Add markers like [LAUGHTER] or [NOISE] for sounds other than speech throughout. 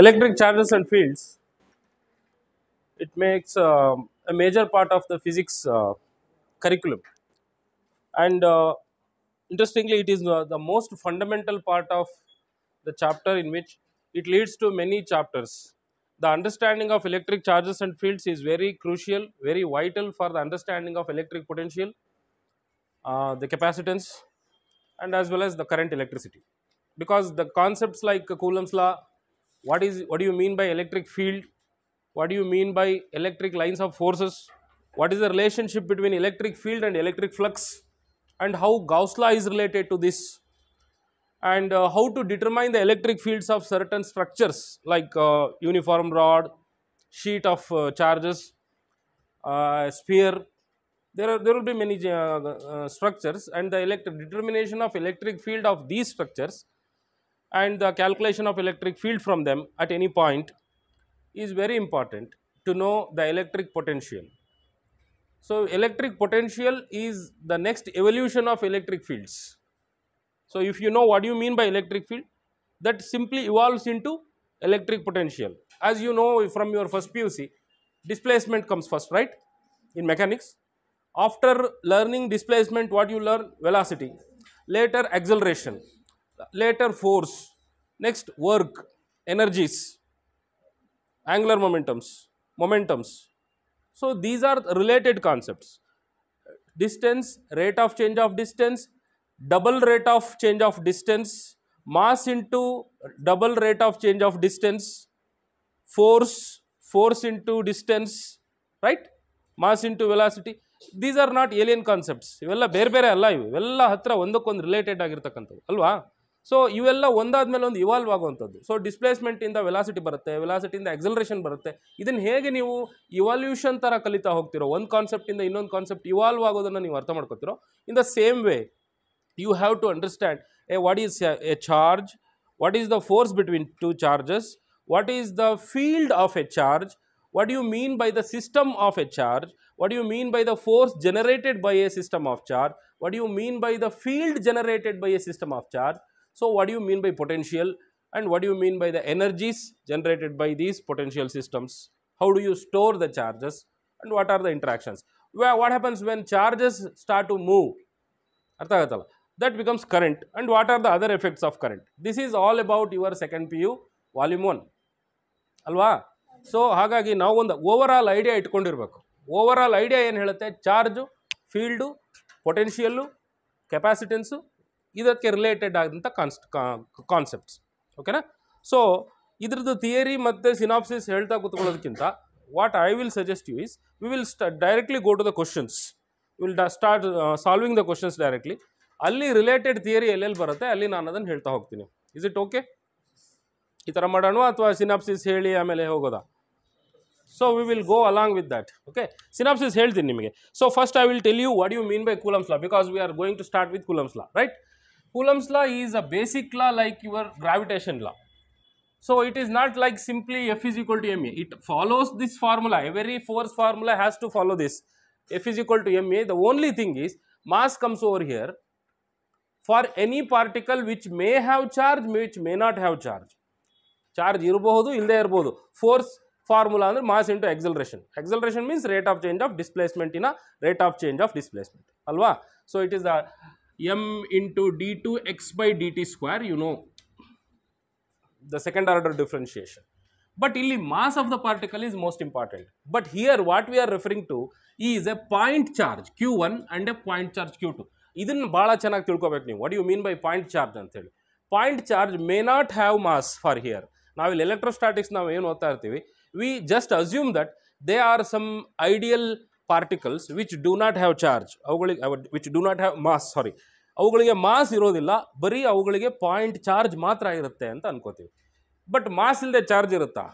Electric charges and fields, it makes uh, a major part of the physics uh, curriculum. And uh, interestingly, it is the most fundamental part of the chapter in which it leads to many chapters. The understanding of electric charges and fields is very crucial, very vital for the understanding of electric potential, uh, the capacitance, and as well as the current electricity because the concepts like Coulomb's law, what is what do you mean by electric field, what do you mean by electric lines of forces, what is the relationship between electric field and electric flux and how Gauss law is related to this and uh, how to determine the electric fields of certain structures like uh, uniform rod, sheet of uh, charges, uh, sphere. There, are, there will be many uh, uh, structures and the electric determination of electric field of these structures and the calculation of electric field from them at any point is very important to know the electric potential. So, electric potential is the next evolution of electric fields. So, if you know what you mean by electric field that simply evolves into electric potential. As you know from your first PUC, displacement comes first, right, in mechanics. After learning displacement, what you learn? Velocity. Later, acceleration later force, next work, energies, angular momentums, momentums. So, these are related concepts. Distance, rate of change of distance, double rate of change of distance, mass into double rate of change of distance, force, force into distance, right? Mass into velocity. These are not alien concepts. ಇವೆಲ್ಲ ಬೇರೆ ಬೇರೆ ಅಲ್ಲ ಇವು ಇವೆಲ್ಲ ಹತ್ತಿರ ಒಂದಕ್ಕೊಂದು related ಆಗಿರ್ತಕ್ಕಂಥವು ಅಲ್ವಾ so ಇವೆಲ್ಲ ಒಂದಾದ್ಮೇಲೆ ಒಂದು ಇವಾಲ್ವ್ ಆಗುವಂಥದ್ದು ಸೊ ಡಿಸ್ಪ್ಲೇಸ್ಮೆಂಟಿಂದ ವೆಲಾಸಿಟಿ ಬರುತ್ತೆ ವೆಲಾಸಿಟಿಯಿಂದ ಎಕ್ಸಲರೇಷನ್ ಬರುತ್ತೆ ಇದನ್ನು ಹೇಗೆ ನೀವು ಇವಾಲ್ಯೂಷನ್ ಥರ ಕಲಿತಾ ಹೋಗ್ತಿರೋ ಒಂದು ಕಾನ್ಸೆಪ್ಟಿಂದ ಇನ್ನೊಂದು ಕಾನ್ಸೆಪ್ಟ್ ಇವಾಲ್ವ್ ಆಗೋದನ್ನು ನೀವು ಅರ್ಥ ಮಾಡ್ಕೊತಿರೋ in the same way you have to understand a what is a charge what is the force between two charges what is the field of a charge what you mean by the system of a charge what you mean by the force generated by a system of charge what you mean by the field generated by a system of charge So, what do you mean by potential and what do you mean by the energies generated by these potential systems? How do you store the charges and what are the interactions? what happens when charges start to move? That becomes current and what are the other effects of current? This is all about your second PU volume one ಅಲ್ವಾ so ಹಾಗಾಗಿ ನಾವೊಂದು overall idea ಇಟ್ಕೊಂಡಿರ್ಬೇಕು over Overall idea in ಹೇಳುತ್ತೆ charge field potential capacitance ಇದಕ್ಕೆ related ಆದಂಥ cons concepts ಓಕೆನಾ so ಇದ್ರದ್ದು theory ಮತ್ತು ಸಿನಾಪ್ಸಿಸ್ ಹೇಳ್ತಾ ಕೂತ್ಕೊಳ್ಳೋದಕ್ಕಿಂತ what I will suggest you is we will ಸ್ಟ directly go to the questions will ಡ start solving the questions directly ಅಲ್ಲಿ ರಿಲೇಟೆಡ್ ಥಿಯರಿ ಎಲ್ಲೆಲ್ಲಿ ಬರುತ್ತೆ ಅಲ್ಲಿ ನಾನು ಅದನ್ನು ಹೇಳ್ತಾ ಹೋಗ್ತೀನಿ ಇಸ್ ಇಟ್ ಓಕೆ ಈ ಥರ ಮಾಡೋಣ ಅಥವಾ ಸಿನಾಪ್ಸಿಸ್ ಹೇಳಿ ಆಮೇಲೆ ಹೋಗೋದಾ so we will go along with that okay synopsis ಹೇಳ್ತೀನಿ ನಿಮಗೆ so first I will tell you what you mean by Coulomb's law because we are going to start with Coulomb's law right Coulomb's law is a basic law like your gravitation law. So, it is not like simply F is equal to ma. It follows this formula. Every force formula has to follow this. F is equal to ma. The only thing is mass comes over here for any particle which may have charge, which may not have charge. Charge irubohudu, ilde irubohudu. Force formula under mass into acceleration. Acceleration means rate of change of displacement in a rate of change of displacement. Alwa. So, it is a m into d2 x by dt square you know the second order differentiation. But illi mass of the particle is most important. But here what we are referring to is a point charge q1 and a point charge q2. ಇದನ್ನು ಭಾಳ ಚೆನ್ನಾಗಿ ತಿಳ್ಕೊಬೇಕು ನೀವು what you mean by point charge ಅಂತೇಳಿ point charge may not have mass for here ನಾವಿಲ್ಲಿ electrostatics ನಾವು ಏನು ಓದ್ತಾ ಇರ್ತೀವಿ we just assume that they are some ideal particles which do not have charge ಅವುಗಳಿಗೆ which do not have mass sorry ಅವುಗಳಿಗೆ mass ಇರೋದಿಲ್ಲ ಬರೀ ಅವುಗಳಿಗೆ ಪಾಯಿಂಟ್ ಚಾರ್ಜ್ ಮಾತ್ರ ಇರುತ್ತೆ ಅಂತ ಅನ್ಕೋತೀವಿ ಬಟ್ ಮಾಸ್ ಇಲ್ಲದೆ ಚಾರ್ಜ್ ಇರುತ್ತಾ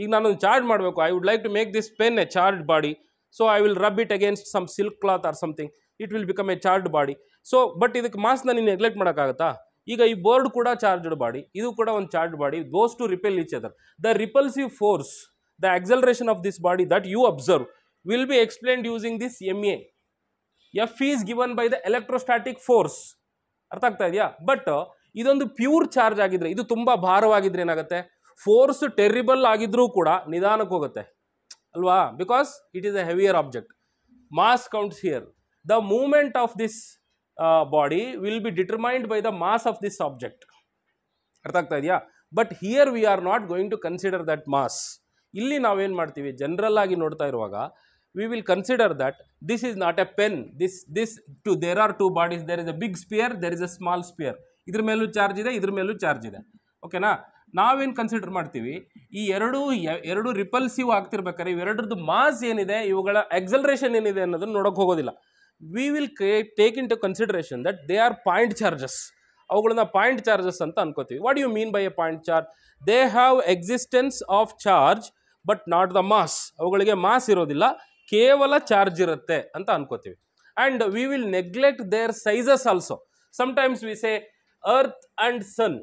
ಈಗ ನಾನೊಂದು ಚಾರ್ಜ್ ಮಾಡಬೇಕು I would like to make this pen a charge body so I will rub it against some silk cloth or something it will become a charge body so but ಇದಕ್ಕೆ ಮಾಸ್ನ ನೀನು neglect ಮಾಡೋಕ್ಕಾಗತ್ತಾ ಈಗ ಈ board ಕೂಡ charged body ಇದು ಕೂಡ ಒಂದು charge body those two repel each other the repulsive force the acceleration of this body that you observe will be explained using this MA. F is given by the electrostatic force. ಅರ್ಥ ಆಗ್ತಾ ಇದೆಯಾ but uh, ಇದೊಂದು pure charge ಆಗಿದ್ರೆ ಇದು ತುಂಬ ಭಾರವಾಗಿದ್ರೆ ಏನಾಗುತ್ತೆ force terrible ಆಗಿದ್ರೂ ಕೂಡ ನಿಧಾನಕ್ಕೆ ಹೋಗುತ್ತೆ ಅಲ್ವಾ because it is a heavier object mass counts here the movement of this body will be determined by the mass of this object ಅರ್ಥ ಆಗ್ತಾ ಇದೆಯಾ but here we are not going to consider that mass ಇಲ್ಲಿ ನಾವೇನು ಮಾಡ್ತೀವಿ general ಆಗಿ ನೋಡ್ತಾ ಇರುವಾಗ we will consider that this is not a pen this this two there are two bodies there is a big sphere there is a small sphere ಇದ್ರ ಮೇಲೂ charge ಇದೆ ಇದ್ರ ಮೇಲೂ ಚಾರ್ಜ್ ಇದೆ ಓಕೆನಾ ನಾವೇನು ಕನ್ಸಿಡರ್ ಮಾಡ್ತೀವಿ ಈ ಎರಡು ಎರಡು ರಿಪಲ್ಸಿವ್ ಆಗ್ತಿರ್ಬೇಕಾದ್ರೆ ಇವೆರಡರದ್ದು ಮಾಸ್ ಏನಿದೆ ಇವುಗಳ ಎಕ್ಸಲ್ರೇಷನ್ ಏನಿದೆ ಅನ್ನೋದನ್ನು ನೋಡೋಕೆ ಹೋಗೋದಿಲ್ಲ we will take into consideration that they are point charges ಅವುಗಳನ್ನ ಪಾಯಿಂಟ್ ಚಾರ್ಜಸ್ ಅಂತ ಅನ್ಕೋತೀವಿ what you mean by a point charge they have existence of charge but not the mass ಅವುಗಳಿಗೆ ಮಾಸ್ ಇರೋದಿಲ್ಲ ಕೇವಲ ಚಾರ್ಜ್ ಇರುತ್ತೆ ಅಂತ ಅನ್ಕೋತೀವಿ and we will neglect their sizes also sometimes we say earth and sun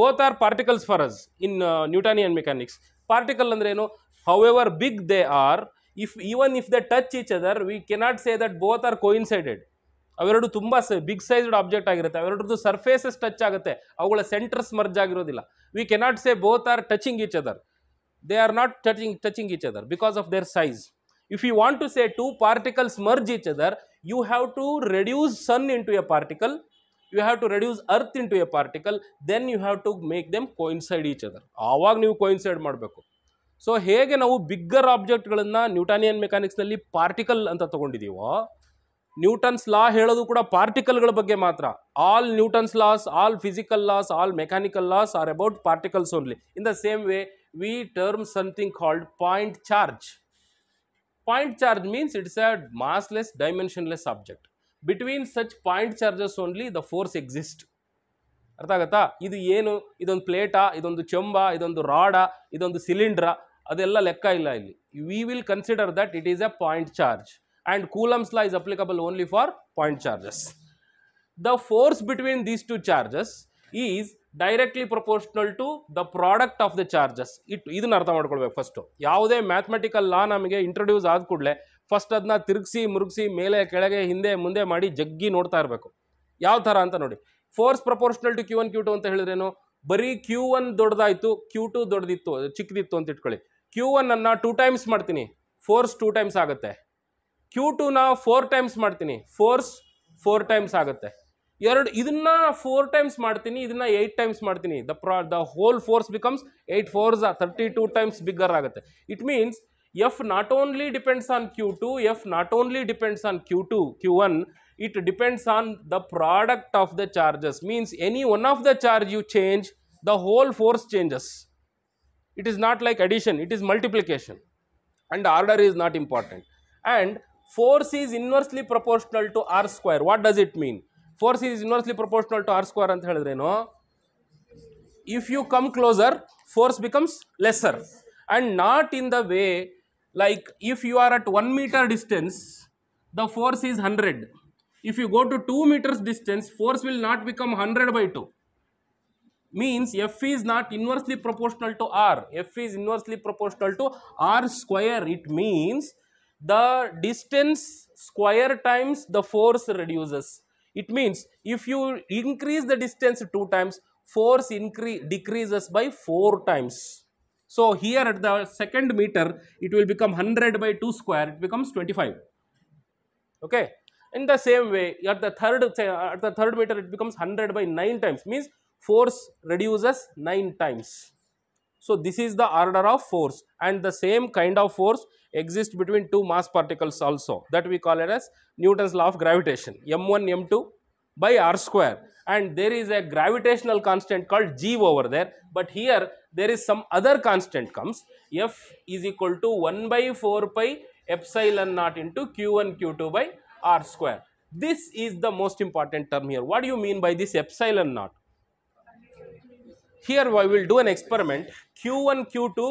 both are particles for us in Newtonian mechanics particle ಅಂದರೆ ಏನು how ever big they are if even if the touch each other we cannot say that both are coincided ಅವೆರಡು ತುಂಬ big sized object ಆಗಿರುತ್ತೆ ಅವೆರಡರದ್ದು surfaces touch ಆಗುತ್ತೆ ಅವುಗಳ centres merge ಆಗಿರೋದಿಲ್ಲ we cannot say both are touching each other they are not touching touching each other because of their size If you want to say two particles merge each other, you have to reduce sun into a particle. You have to reduce earth into a particle. Then you have to make them coincide each other. avaga new coincide madbeku So, hege navu bigger object galanna Newtonian mechanics nalli particle anta dhiwa. Newton's law heđđadhu kuda particle gal bagge matra. All Newton's laws, all physical laws, all mechanical laws are about particles only. In the same way, we term something called point charge. Point charge means it is a massless, dimensionless object. Between such point charges only the force exist ಅರ್ಥ ಆಗತ್ತಾ ಇದು ಏನು ಇದೊಂದು ಪ್ಲೇಟಾ ಇದೊಂದು ಚೊಂಬ ಇದೊಂದು ರಾಡಾ ಇದೊಂದು ಸಿಲಿಂಡ್ರಾ ಅದೆಲ್ಲ ಲೆಕ್ಕ ಇಲ್ಲ ಇಲ್ಲಿ we will consider that it is a point charge and Coulomb's law is applicable only for point charges the force between these two charges is directly proportional to the product of the charges it ಇದನ್ನ ಅರ್ಥ ಮಾಡ್ಕೊಳ್ಬೇಕು first ಯಾವುದೇ mathematical ಲಾ ನಮಗೆ introduce ಆದ ಕೂಡಲೇ first ಅದನ್ನ ತಿರುಗಿಸಿ ಮುರುಗಿಸಿ ಮೇಲೆ ಕೆಳಗೆ ಹಿಂದೆ ಮುಂದೆ ಮಾಡಿ ಜಗ್ಗಿ ನೋಡ್ತಾ ಇರಬೇಕು ಯಾವ ಥರ ಅಂತ ನೋಡಿ force proportional to q one Q two ಅಂತ ಹೇಳಿದ್ರೇನು ಬರೀ ಕ್ಯೂ ಒನ್ ದೊಡ್ಡದಾಯಿತು ಕ್ಯೂ ಟು ದೊಡ್ಡದಿತ್ತು ಚಿಕ್ಕದಿತ್ತು ಅಂತ ಇಟ್ಕೊಳ್ಳಿ ಕ್ಯೂ ಒನ್ ಅನ್ನು ಟೂ ಟೈಮ್ಸ್ ಮಾಡ್ತೀನಿ ಫೋರ್ಸ್ ಟೂ ಟೈಮ್ಸ್ ಆಗುತ್ತೆ ಕ್ಯೂ ಟೂನ ಫೋರ್ ಟೈಮ್ಸ್ ಮಾಡ್ತೀನಿ ಫೋರ್ಸ್ ಫೋರ್ ಟೈಮ್ಸ್ ಆಗುತ್ತೆ ಎರಡು ಇದನ್ನ ಫೋರ್ ಟೈಮ್ಸ್ ಮಾಡ್ತೀನಿ ಇದನ್ನ ಏಯ್ಟ್ ಟೈಮ್ಸ್ ಮಾಡ್ತೀನಿ ದ ಪ್ರಾ the whole force becomes eight force thirty two times bigger ಆಗುತ್ತೆ it means F not only depends on q two F not only depends on q two q one it depends on the product of the charges means any one of the charge you change the whole force changes it is not like addition it is multiplication and order is not important and force is inversely proportional to R square what does it mean Force is inversely proportional to r square, ಅಂತ ಹೇಳಿದ್ರೇನು if you come closer force becomes lesser and not in the way like if you are at one metre distance the force is hundred if you go to 2 meters distance force will not become 100 by 2 means f is not inversely proportional to r f is inversely proportional to r square it means the distance square times the force reduces it means if you increase the distance 2 times, force increase decreases by 4 times. So here at the second meter, it will become 100 by 2 square, it becomes 25. Okay. In the same way, at the third at the third meter, it becomes 100 by 9 times, means force reduces 9 times. So this is the order of force and the same kind of force exist between two mass particles also that we call it as Newton's law of gravitation m1 m2 by r square and there is a gravitational constant called g over there but here there is some other constant comes f is equal to 1 by 4 pi epsilon naught into q1 q2 by r square. This is the most important term here. What do you mean by this epsilon naught? Here I will do an experiment q1 q2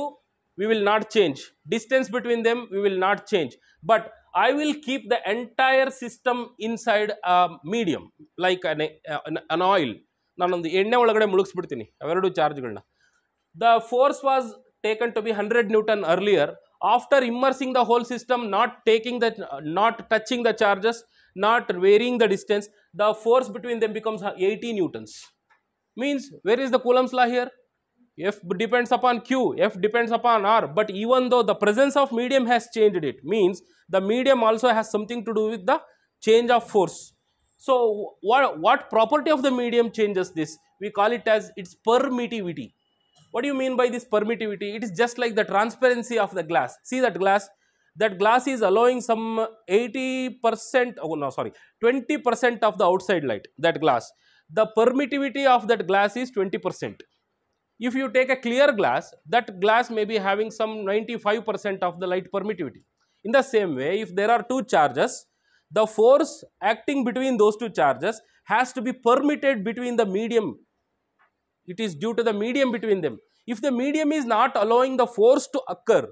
we will not change. Distance between them, we will not change. But I will keep the entire system inside a medium, like an, an, an oil. The force was taken to be 100 Newton earlier. After immersing the whole system, not taking the, not touching the charges, not varying the distance, the force between them becomes 80 Newtons. Means, where is the Coulomb's law here? F depends upon Q, F depends upon R, but even though the presence of medium has changed it, means the medium also has something to do with the change of force. So, what, what property of the medium changes this? We call it as its permittivity. What do you mean by this permittivity? It is just like the transparency of the glass. See that glass? That glass is allowing some 80%, oh no, sorry, 20% of the outside light, that glass. The permittivity of that glass is 20%. If you take a clear glass, that glass may be having some 95% of the light permittivity. In the same way, if there are two charges, the force acting between those two charges has to be permitted between the medium. It is due to the medium between them. If the medium is not allowing the force to occur,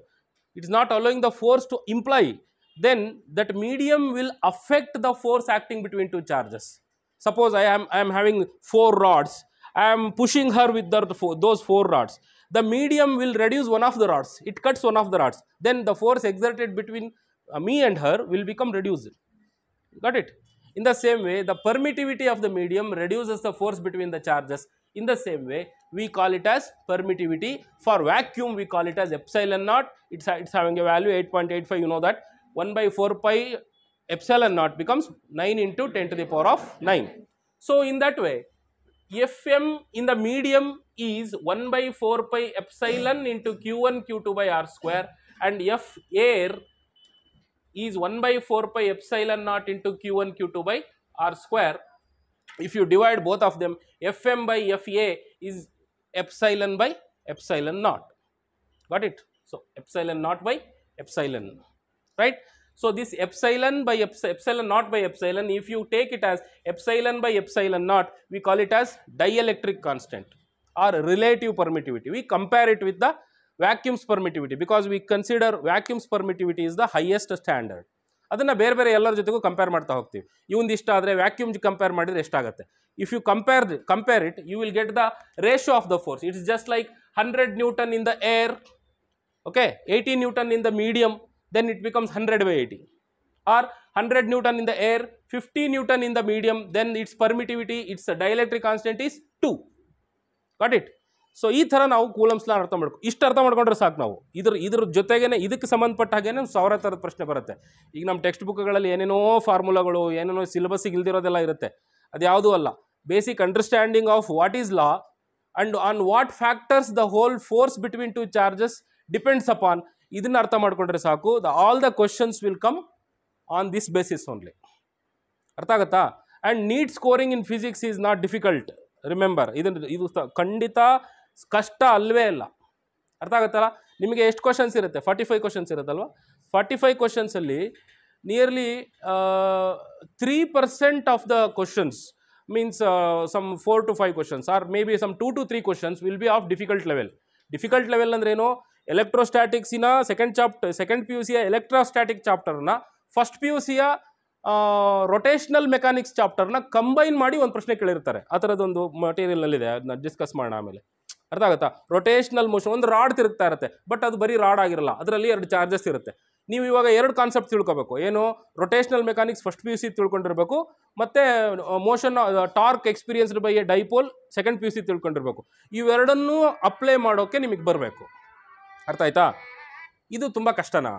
it is not allowing the force to imply, then that medium will affect the force acting between two charges. Suppose I am, I am having four rods I am pushing her with the, those four rods. The medium will reduce one of the rods. It cuts one of the rods. Then the force exerted between uh, me and her will become reduced. Got it? In the same way, the permittivity of the medium reduces the force between the charges. In the same way, we call it as permittivity. For vacuum, we call it as epsilon naught. It's, it's having a value 8.85. You know that 1 by 4 pi epsilon naught becomes 9 into 10 to the power of 9. So, in that way, Fm in the medium is 1 by 4 pi epsilon into Q1 Q2 by R square and F air is 1 by 4 pi epsilon naught into Q1 Q2 by R square. If you divide both of them Fm by Fa is epsilon by epsilon naught. Got it? So, epsilon naught by epsilon, right. So, this epsilon by epsilon, epsilon naught by epsilon, if you take it as epsilon by epsilon naught, we call it as dielectric constant or relative permittivity. We compare it with the vacuum's permittivity because we consider vacuum's permittivity is the highest standard. ಅದನ್ನು ಬೇರೆ ಬೇರೆ ಎಲ್ಲರ ಜೊತೆಗೂ compare ಮಾಡ್ತಾ ಹೋಗ್ತೀವಿ ಇವಂದು ಇಷ್ಟ ಆದರೆ ವ್ಯಾಕ್ಯೂಮ್ ಕಂಪೇರ್ ಮಾಡಿದರೆ ಎಷ್ಟಾಗುತ್ತೆ if you compare compare it you will get the ratio of the force it's just like hundred newton in the air okay eighty newton in the medium then it becomes 100 by 80 or 100 Newton in the air, 50 Newton in the medium, then its permittivity, its dielectric constant is 2. Got it? So ಈ ಥರ ನಾವು coulombs lawn ಅರ್ಥ ಮಾಡ್ಕೋ ಇಷ್ಟು ಅರ್ಥ ಮಾಡ್ಕೊಂಡ್ರೆ ಸಾಕು ನಾವು ಇದ್ರ ಇದ್ರ ಜೊತೆಗೇನೆ ಇದಕ್ಕೆ ಸಂಬಂಧಪಟ್ಟ ಹಾಗೆ ಸಾವಿರ ಥರದ ಪ್ರಶ್ನೆ ಬರುತ್ತೆ ಈಗ ನಮ್ಮ ಟೆಕ್ಸ್ಟ್ ಬುಕ್ಗಳಲ್ಲಿ ಏನೇನೋ ಫಾರ್ಮುಲಾಗಳು ಏನೇನೋ ಸಿಲೆಬಸ್ಸಿಗೆ ಇಲ್ದಿರೋದೆಲ್ಲ ಇರುತ್ತೆ ಅದು ಯಾವುದೂ ಅಲ್ಲ basic understanding of what is law and on what factors the whole force between two charges depends upon ಇದನ್ನು ಅರ್ಥ ಮಾಡ್ಕೊಂಡ್ರೆ ಸಾಕು the all the questions will come on this basis only ಅರ್ಥ ಆಗುತ್ತಾ and NEET scoring in physics is not difficult remember ಇದನ್ನು ಇದು ಖಂಡಿತ ಕಷ್ಟ ಅಲ್ವೇ ಇಲ್ಲ ಅರ್ಥ ಆಗುತ್ತಲ್ಲ ನಿಮಗೆ ಎಷ್ಟು ಕ್ವಶನ್ಸ್ ಇರುತ್ತೆ ಫಾರ್ಟಿ ಫೈವ್ ಕ್ವಶನ್ಸ್ ಇರುತ್ತಲ್ವ ಫಾರ್ಟಿ ಫೈವ್ ಕ್ವಶನ್ಸಲ್ಲಿ nearly three percent of the questions means some four to five questions are maybe some two to three questions will be of difficult level difficult level ಅಂದ್ರೇನು ಎಲೆಕ್ಟ್ರೋಸ್ಟ್ಯಾಟಿಕ್ಸಿನ second chapter second P U ಸಿಯ electrostatic ಚಾಪ್ಟರ್ನ first P U ಸಿಯ rotational mechanics ಚಾಪ್ಟರ್ನ combine ಮಾಡಿ ಒಂದು ಪ್ರಶ್ನೆ ಕೇಳಿರ್ತಾರೆ ಆ ಥರದೊಂದು ಮಟೀರಿಯಲ್ನಲ್ಲಿದೆ ಅದನ್ನ ಡಿಸ್ಕಸ್ ಮಾಡೋಣ ಆಮೇಲೆ ಅರ್ಥ ಆಗುತ್ತಾ ರೊಟೇಷ್ನಲ್ ಮೋಷನ್ ಒಂದು ರಾಡ್ ತಿರುಗ್ತಾ ಇರುತ್ತೆ ಬಟ್ ಅದು ಬರೀ ರಾಡ್ ಆಗಿರಲ್ಲ ಅದರಲ್ಲಿ ಎರಡು ಚಾರ್ಜಸ್ ಇರುತ್ತೆ ನೀವು ಇವಾಗ ಎರಡು ಕಾನ್ಸೆಪ್ಟ್ ತಿಳ್ಕೊಬೇಕು ಏನು rotational mechanics first P U ಸಿ ತಿಳ್ಕೊಂಡಿರಬೇಕು ಮತ್ತು motion torque experienced by a dipole second P U ಸಿ ತಿಳ್ಕೊಂಡಿರಬೇಕು ಇವೆರಡನ್ನೂ ಅಪ್ಲೈ ಮಾಡೋಕ್ಕೆ ನಿಮಗೆ ಬರಬೇಕು ಅರ್ಥ ಆಯ್ತಾ ಇದು ತುಂಬ ಕಷ್ಟನಾ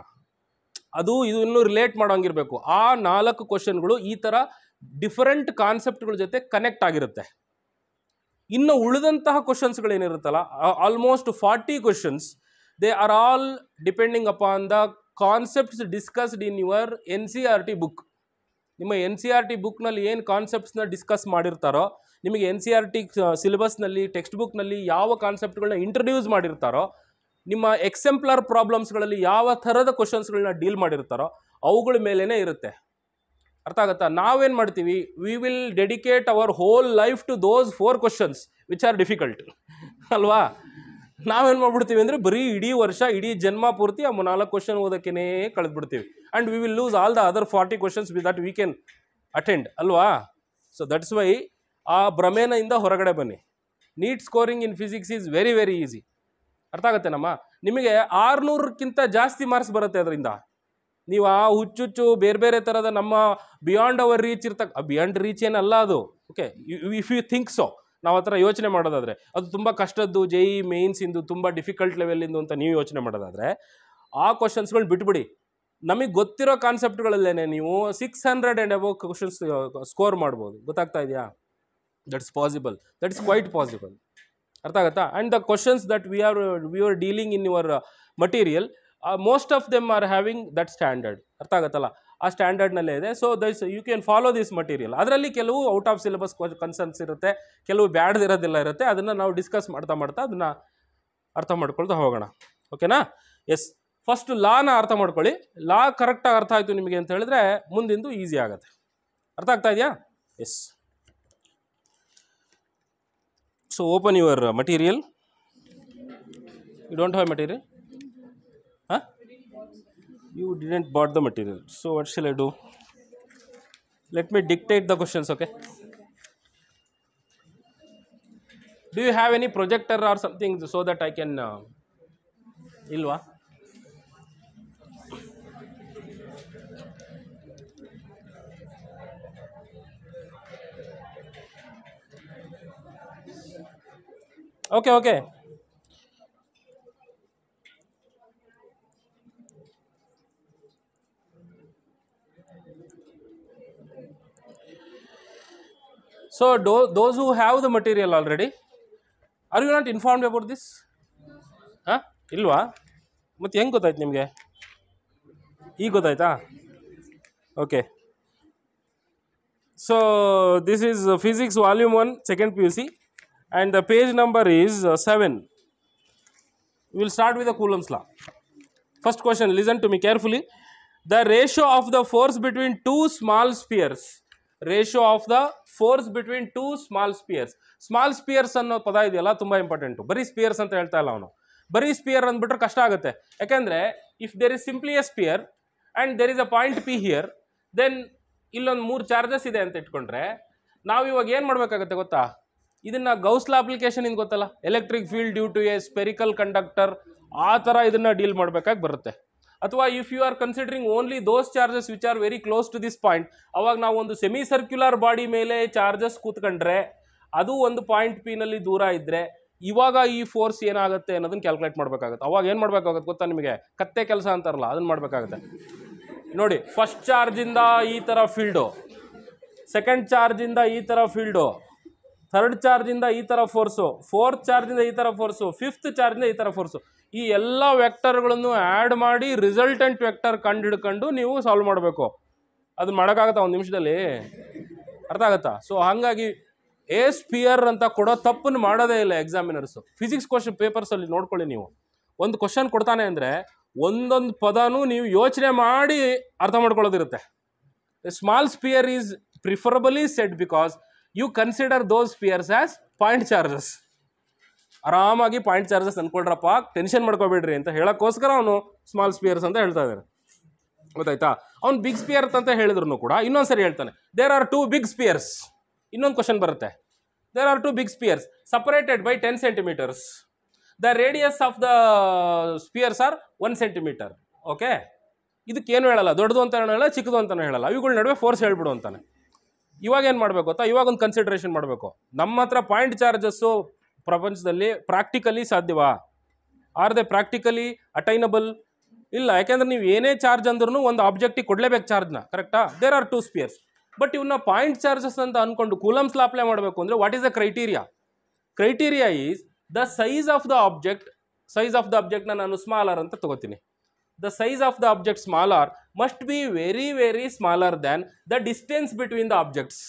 ಅದು ಇದನ್ನು ರಿಲೇಟ್ ಮಾಡೋಂಗಿರಬೇಕು ಆ ನಾಲ್ಕು ಕ್ವಶನ್ಗಳು ಈ ಥರ ಡಿಫರೆಂಟ್ ಕಾನ್ಸೆಪ್ಟ್ಗಳ ಜೊತೆ ಕನೆಕ್ಟ್ ಆಗಿರುತ್ತೆ ಇನ್ನು ಉಳಿದಂತಹ ಕ್ವಶನ್ಸ್ಗಳೇನಿರುತ್ತಲ್ಲ almost forty questions they are all depending upon the concepts discussed in your N C R T book ನಿಮ್ಮ ಎನ್ ಸಿ ಆರ್ ಟಿ ಬುಕ್ನಲ್ಲಿ ಏನು ಕಾನ್ಸೆಪ್ಟ್ಸ್ನ ಡಿಸ್ಕಸ್ ಮಾಡಿರ್ತಾರೋ ನಿಮಗೆ ಎನ್ ಸಿ ಆರ್ ಟಿ ಸಿಲೆಬಸ್ನಲ್ಲಿ ಟೆಕ್ಸ್ಟ್ ಬುಕ್ನಲ್ಲಿ ಯಾವ ಕಾನ್ಸೆಪ್ಟ್ಗಳನ್ನ ಇಂಟ್ರಡ್ಯೂಸ್ ಮಾಡಿರ್ತಾರೋ ನಿಮ್ಮ ಎಕ್ಸೆಂಪ್ಲರ್ ಪ್ರಾಬ್ಲಮ್ಸ್ಗಳಲ್ಲಿ ಯಾವ ಥರದ ಕ್ವಶನ್ಸ್ಗಳನ್ನ ಡೀಲ್ ಮಾಡಿರ್ತಾರೋ ಅವುಗಳ ಮೇಲೇ ಇರುತ್ತೆ ಅರ್ಥ ಆಗುತ್ತಾ ನಾವೇನು ಮಾಡ್ತೀವಿ we will dedicate our whole life to those four questions which are difficult ಅಲ್ವಾ ನಾವೇನು ಮಾಡ್ಬಿಡ್ತೀವಿ ಅಂದರೆ ಬರೀ ಇಡೀ ವರ್ಷ ಇಡೀ ಜನ್ಮ ಪೂರ್ತಿ ಆ ನಾಲ್ಕು ಕ್ವಶನ್ ಓದೋಕ್ಕೇ ಕಳೆದ್ಬಿಡ್ತೀವಿ and we will lose all the other forty questions we that we can attend ಅಲ್ವಾ ಸೊ ದಟ್ಸ್ ವೈ ಆ ಭ್ರಮೇನಿಂದ ಹೊರಗಡೆ ಬನ್ನಿ NEET scoring in physics is very very easy ಅರ್ಥ ಆಗುತ್ತೆ ನಮ್ಮ ನಿಮಗೆ ಆರುನೂರಕ್ಕಿಂತ ಜಾಸ್ತಿ ಮಾರ್ಕ್ಸ್ ಬರುತ್ತೆ ಅದರಿಂದ ನೀವು ಆ ಹುಚ್ಚುಚ್ಚು ಬೇರೆ ಬೇರೆ ಥರದ ನಮ್ಮ ಬಿಯಾಂಡ್ ಅವರ್ ರೀಚ್ ಇರ್ತಕ್ಕ ಬಿಯಾಂಡ್ ರೀಚ್ ಏನಲ್ಲ ಅದು okay if you think so ನಾವು ಆ ಥರ ಯೋಚನೆ ಮಾಡೋದಾದರೆ ಅದು ತುಂಬ ಕಷ್ಟದ್ದು ಜೈ ಮೇನ್ಸಿಂದು ತುಂಬ ಡಿಫಿಕಲ್ಟ್ ಲೆವೆಲಿಂದು ಅಂತ ನೀವು ಯೋಚನೆ ಮಾಡೋದಾದರೆ ಆ ಕ್ವಶನ್ಸ್ಗಳು ಬಿಟ್ಬಿಡಿ ನಮಗೆ ಗೊತ್ತಿರೋ ಕಾನ್ಸೆಪ್ಟ್ಗಳಲ್ಲೇ ನೀವು six hundred and above questions score ಮಾಡ್ಬೋದು ಗೊತ್ತಾಗ್ತಾ ಇದೆಯಾ that's possible that's quite possible ಅರ್ಥ ಆಗುತ್ತಾ and the questions that we are we are dealing in your material most of them are having that standard ಅರ್ಥ ಆಗುತ್ತಲ್ಲ ಆ ಸ್ಟ್ಯಾಂಡರ್ಡ್ನಲ್ಲೇ ಇದೆ so this you can follow this material ಅದರಲ್ಲಿ ಕೆಲವು out of syllabus concerns ಇರುತ್ತೆ ಕೆಲವು ಬ್ಯಾಡ್ ಇರೋದಿಲ್ಲ ಇರುತ್ತೆ ಅದನ್ನು ನಾವು ಡಿಸ್ಕಸ್ ಮಾಡ್ತಾ ಮಾಡ್ತಾ ಅದನ್ನು ಅರ್ಥ ಮಾಡ್ಕೊಳ್ತಾ ಹೋಗೋಣ ಓಕೆನಾ ಎಸ್ ಫಸ್ಟ್ ಲಾನ ಅರ್ಥ ಮಾಡ್ಕೊಳ್ಳಿ ಲಾ ಕರೆಕ್ಟಾಗಿ ಅರ್ಥ ಆಯಿತು ನಿಮಗೆ ಅಂತ ಹೇಳಿದ್ರೆ ಮುಂದಿಂದು ಈಸಿ ಆಗುತ್ತೆ ಅರ್ಥ ಆಗ್ತಾ ಇದೆಯಾ yes So open your uh, material. You don't have material? Huh? You didn't bought the material. So what shall I do? Let me dictate the questions, okay? Do you have any projector or something so that I can... Uh, Ilva? Okay okay so do those who have the material already are you not informed about this ಹಾಂ ಇಲ್ವಾ ಮತ್ತು ಹೆಂಗೆ ಗೊತ್ತಾಯ್ತು ನಿಮಗೆ ಈಗ ಗೊತ್ತಾಯ್ತಾ okay so this is physics volume one second P U C and the page number is seven will start will start with the Coulomb's law. First question, listen to me carefully. The ratio of the force between two small of the force between two small spheres small spheres ಅನ್ನೋ ಪದ ಇದೆಯಲ್ಲ ತುಂಬ important ಬರೀ spears ಅಂತ ಹೇಳ್ತಾ ಇಲ್ಲ ಅವನು ಬರೀ ಸ್ಪಿಯರ್ ಅಂದ್ಬಿಟ್ರೆ ಕಷ್ಟ ಆಗುತ್ತೆ ಯಾಕೆಂದರೆ if there is simply a sphere and there is a point P here then ಇಲ್ಲೊಂದು ಮೂರು ಚಾರ್ಜಸ್ ಇದೆ ಅಂತ ಇಟ್ಕೊಂಡ್ರೆ ನಾವು ಇವಾಗ ಏನು ಮಾಡಬೇಕಾಗತ್ತೆ ಗೊತ್ತಾ ಇದನ್ನ ಗೌಸ್ಲಾ ಅಪ್ಲಿಕೇಶನ್ ಇದು ಗೊತ್ತಲ್ಲ electric field due to a spherical conductor ಆ ಥರ ಇದನ್ನ ಡೀಲ್ ಮಾಡಬೇಕಾಗಿ ಬರುತ್ತೆ ಅಥವಾ if you are considering only those charges which are very close to this point ಅವಾಗ ನಾವು ಒಂದು ಸೆಮಿ ಸರ್ಕ್ಯುಲರ್ ಬಾಡಿ ಮೇಲೆ ಚಾರ್ಜಸ್ ಕೂತ್ಕೊಂಡ್ರೆ ಅದು ಒಂದು ಪಾಯಿಂಟ್ ಪಿನಲ್ಲಿ ದೂರ ಇದ್ದರೆ ಇವಾಗ ಈ ಫೋರ್ಸ್ ಏನಾಗುತ್ತೆ ಅನ್ನೋದನ್ನ ಕ್ಯಾಲ್ಕುಲೇಟ್ ಮಾಡಬೇಕಾಗುತ್ತೆ ಅವಾಗ ಏನು ಮಾಡಬೇಕಾಗುತ್ತೆ ಗೊತ್ತಾ ನಿಮಗೆ ಕತ್ತೆ ಕೆಲಸ ಅಂತಾರಲ್ಲ ಅದನ್ನು ಮಾಡಬೇಕಾಗುತ್ತೆ ನೋಡಿ ಫಸ್ಟ್ ಚಾರ್ಜಿಂದ ಈ ಥರ ಫೀಲ್ಡು ಸೆಕೆಂಡ್ ಚಾರ್ಜಿಂದ ಈ ಥರ ಫೀಲ್ಡು ಥರ್ಡ್ ಚಾರ್ಜಿಂದ ಈ ಥರ ಫೋರ್ಸು ಫೋರ್ತ್ ಚಾರ್ಜಿಂದ ಈ ಥರ ಫೋರ್ಸು ಫಿಫ್ತ್ ಚಾರ್ಜಿಂದ ಈ ಥರ ಫೋರ್ಸು ಈ ಎಲ್ಲ ವೆಕ್ಟರ್ಗಳನ್ನು ಆ್ಯಡ್ ಮಾಡಿ ರಿಸಲ್ಟೆಂಟ್ ವೆಕ್ಟರ್ ಕಂಡು ಹಿಡ್ಕೊಂಡು ನೀವು ಸಾಲ್ವ್ ಮಾಡಬೇಕು ಅದು ಮಾಡೋಕ್ಕಾಗತ್ತಾ ಒಂದು ನಿಮಿಷದಲ್ಲಿ ಅರ್ಥ ಆಗುತ್ತಾ ಸೊ ಹಾಗಾಗಿ ಎ ಸ್ಪಿಯರ್ ಅಂತ ಕೊಡೋ ತಪ್ಪನ್ನು ಮಾಡೋದೇ ಇಲ್ಲ ಎಕ್ಸಾಮಿನರ್ಸು ಫಿಸಿಕ್ಸ್ ಕ್ವಶನ್ ಪೇಪರ್ಸಲ್ಲಿ ನೋಡ್ಕೊಳ್ಳಿ ನೀವು ಒಂದು ಕ್ವಶನ್ ಕೊಡ್ತಾನೆ ಅಂದರೆ ಒಂದೊಂದು ಪದನೂ ನೀವು ಯೋಚನೆ ಮಾಡಿ ಅರ್ಥ ಮಾಡ್ಕೊಳ್ಳೋದಿರುತ್ತೆ small sphere is preferably set because you consider those spheres as point charges ಆರಾಮಾಗಿ ಪಾಯಿಂಟ್ ಚಾರ್ಜಸ್ ಅಂದ್ಕೊಳ್ರಪ್ಪ ಟೆನ್ಷನ್ ಮಾಡ್ಕೋಬೇಡ್ರಿ ಅಂತ ಹೇಳೋಕ್ಕೋಸ್ಕರ ಅವನು ಸ್ಮಾಲ್ ಸ್ಪಿಯರ್ಸ್ ಅಂತ ಹೇಳ್ತಾ ಇದ್ದಾನೆ ಗೊತ್ತಾಯ್ತಾ ಅವ್ನು ಬಿಗ್ ಸ್ಪಿಯರ್ ಅಂತ ಹೇಳಿದ್ರು ಕೂಡ ಇನ್ನೊಂದು ಸರಿ ಹೇಳ್ತಾನೆ there are two big spheres ಇನ್ನೊಂದು ಕ್ವಶನ್ ಬರುತ್ತೆ there are two big spheres separated by ten centimetres the radius of the spheres are one centimetre okay ಇದಕ್ಕೇನು ಹೇಳಲ್ಲ ದೊಡ್ಡದು ಅಂತ ಹೇಳಲ್ಲ ಚಿಕ್ಕದು ಅಂತಲೂ ಹೇಳಲ್ಲ ಇವುಗಳ ನಡುವೆ ಫೋರ್ಸ್ ಹೇಳ್ಬಿಡು ಅಂತಾನೆ ಇವಾಗ ಏನು ಮಾಡಬೇಕು ಗೊತ್ತಾ ಇವಾಗ ಒಂದು ಕನ್ಸಿಡ್ರೇಷನ್ ಮಾಡಬೇಕು ನಮ್ಮ ಹತ್ರ ಪಾಯಿಂಟ್ ಚಾರ್ಜಸ್ಸು ಪ್ರಪಂಚದಲ್ಲಿ ಪ್ರಾಕ್ಟಿಕಲಿ ಸಾಧ್ಯವಾ ಆರ್ ದೇ ಪ್ರಾಕ್ಟಿಕಲಿ ಅಟೈನಬಲ್ ಇಲ್ಲ ಯಾಕೆಂದ್ರೆ ನೀವು ಏನೇ ಚಾರ್ಜ್ ಅಂದ್ರೂ ಒಂದು ಆಬ್ಜೆಕ್ಟಿಗೆ ಕೊಡಲೇಬೇಕು ಚಾರ್ಜ್ನ ಕರೆಕ್ಟಾ there are two spheres but ಇವನ್ನ ಪಾಯಿಂಟ್ ಚಾರ್ಜಸ್ ಅಂತ ಅಂದ್ಕೊಂಡು ಕೂಲಮ್ಸ್ ಅಪ್ಲೈ ಮಾಡಬೇಕು ಅಂದರೆ what is the criteria criteria is the size of the object size of the ಆಬ್ಜೆಕ್ಟ್ನ ನಾನು ಸ್ಮಾಲರ್ ಅಂತ ತಗೋತೀನಿ the size of the object smaller must be very very smaller than the distance between the objects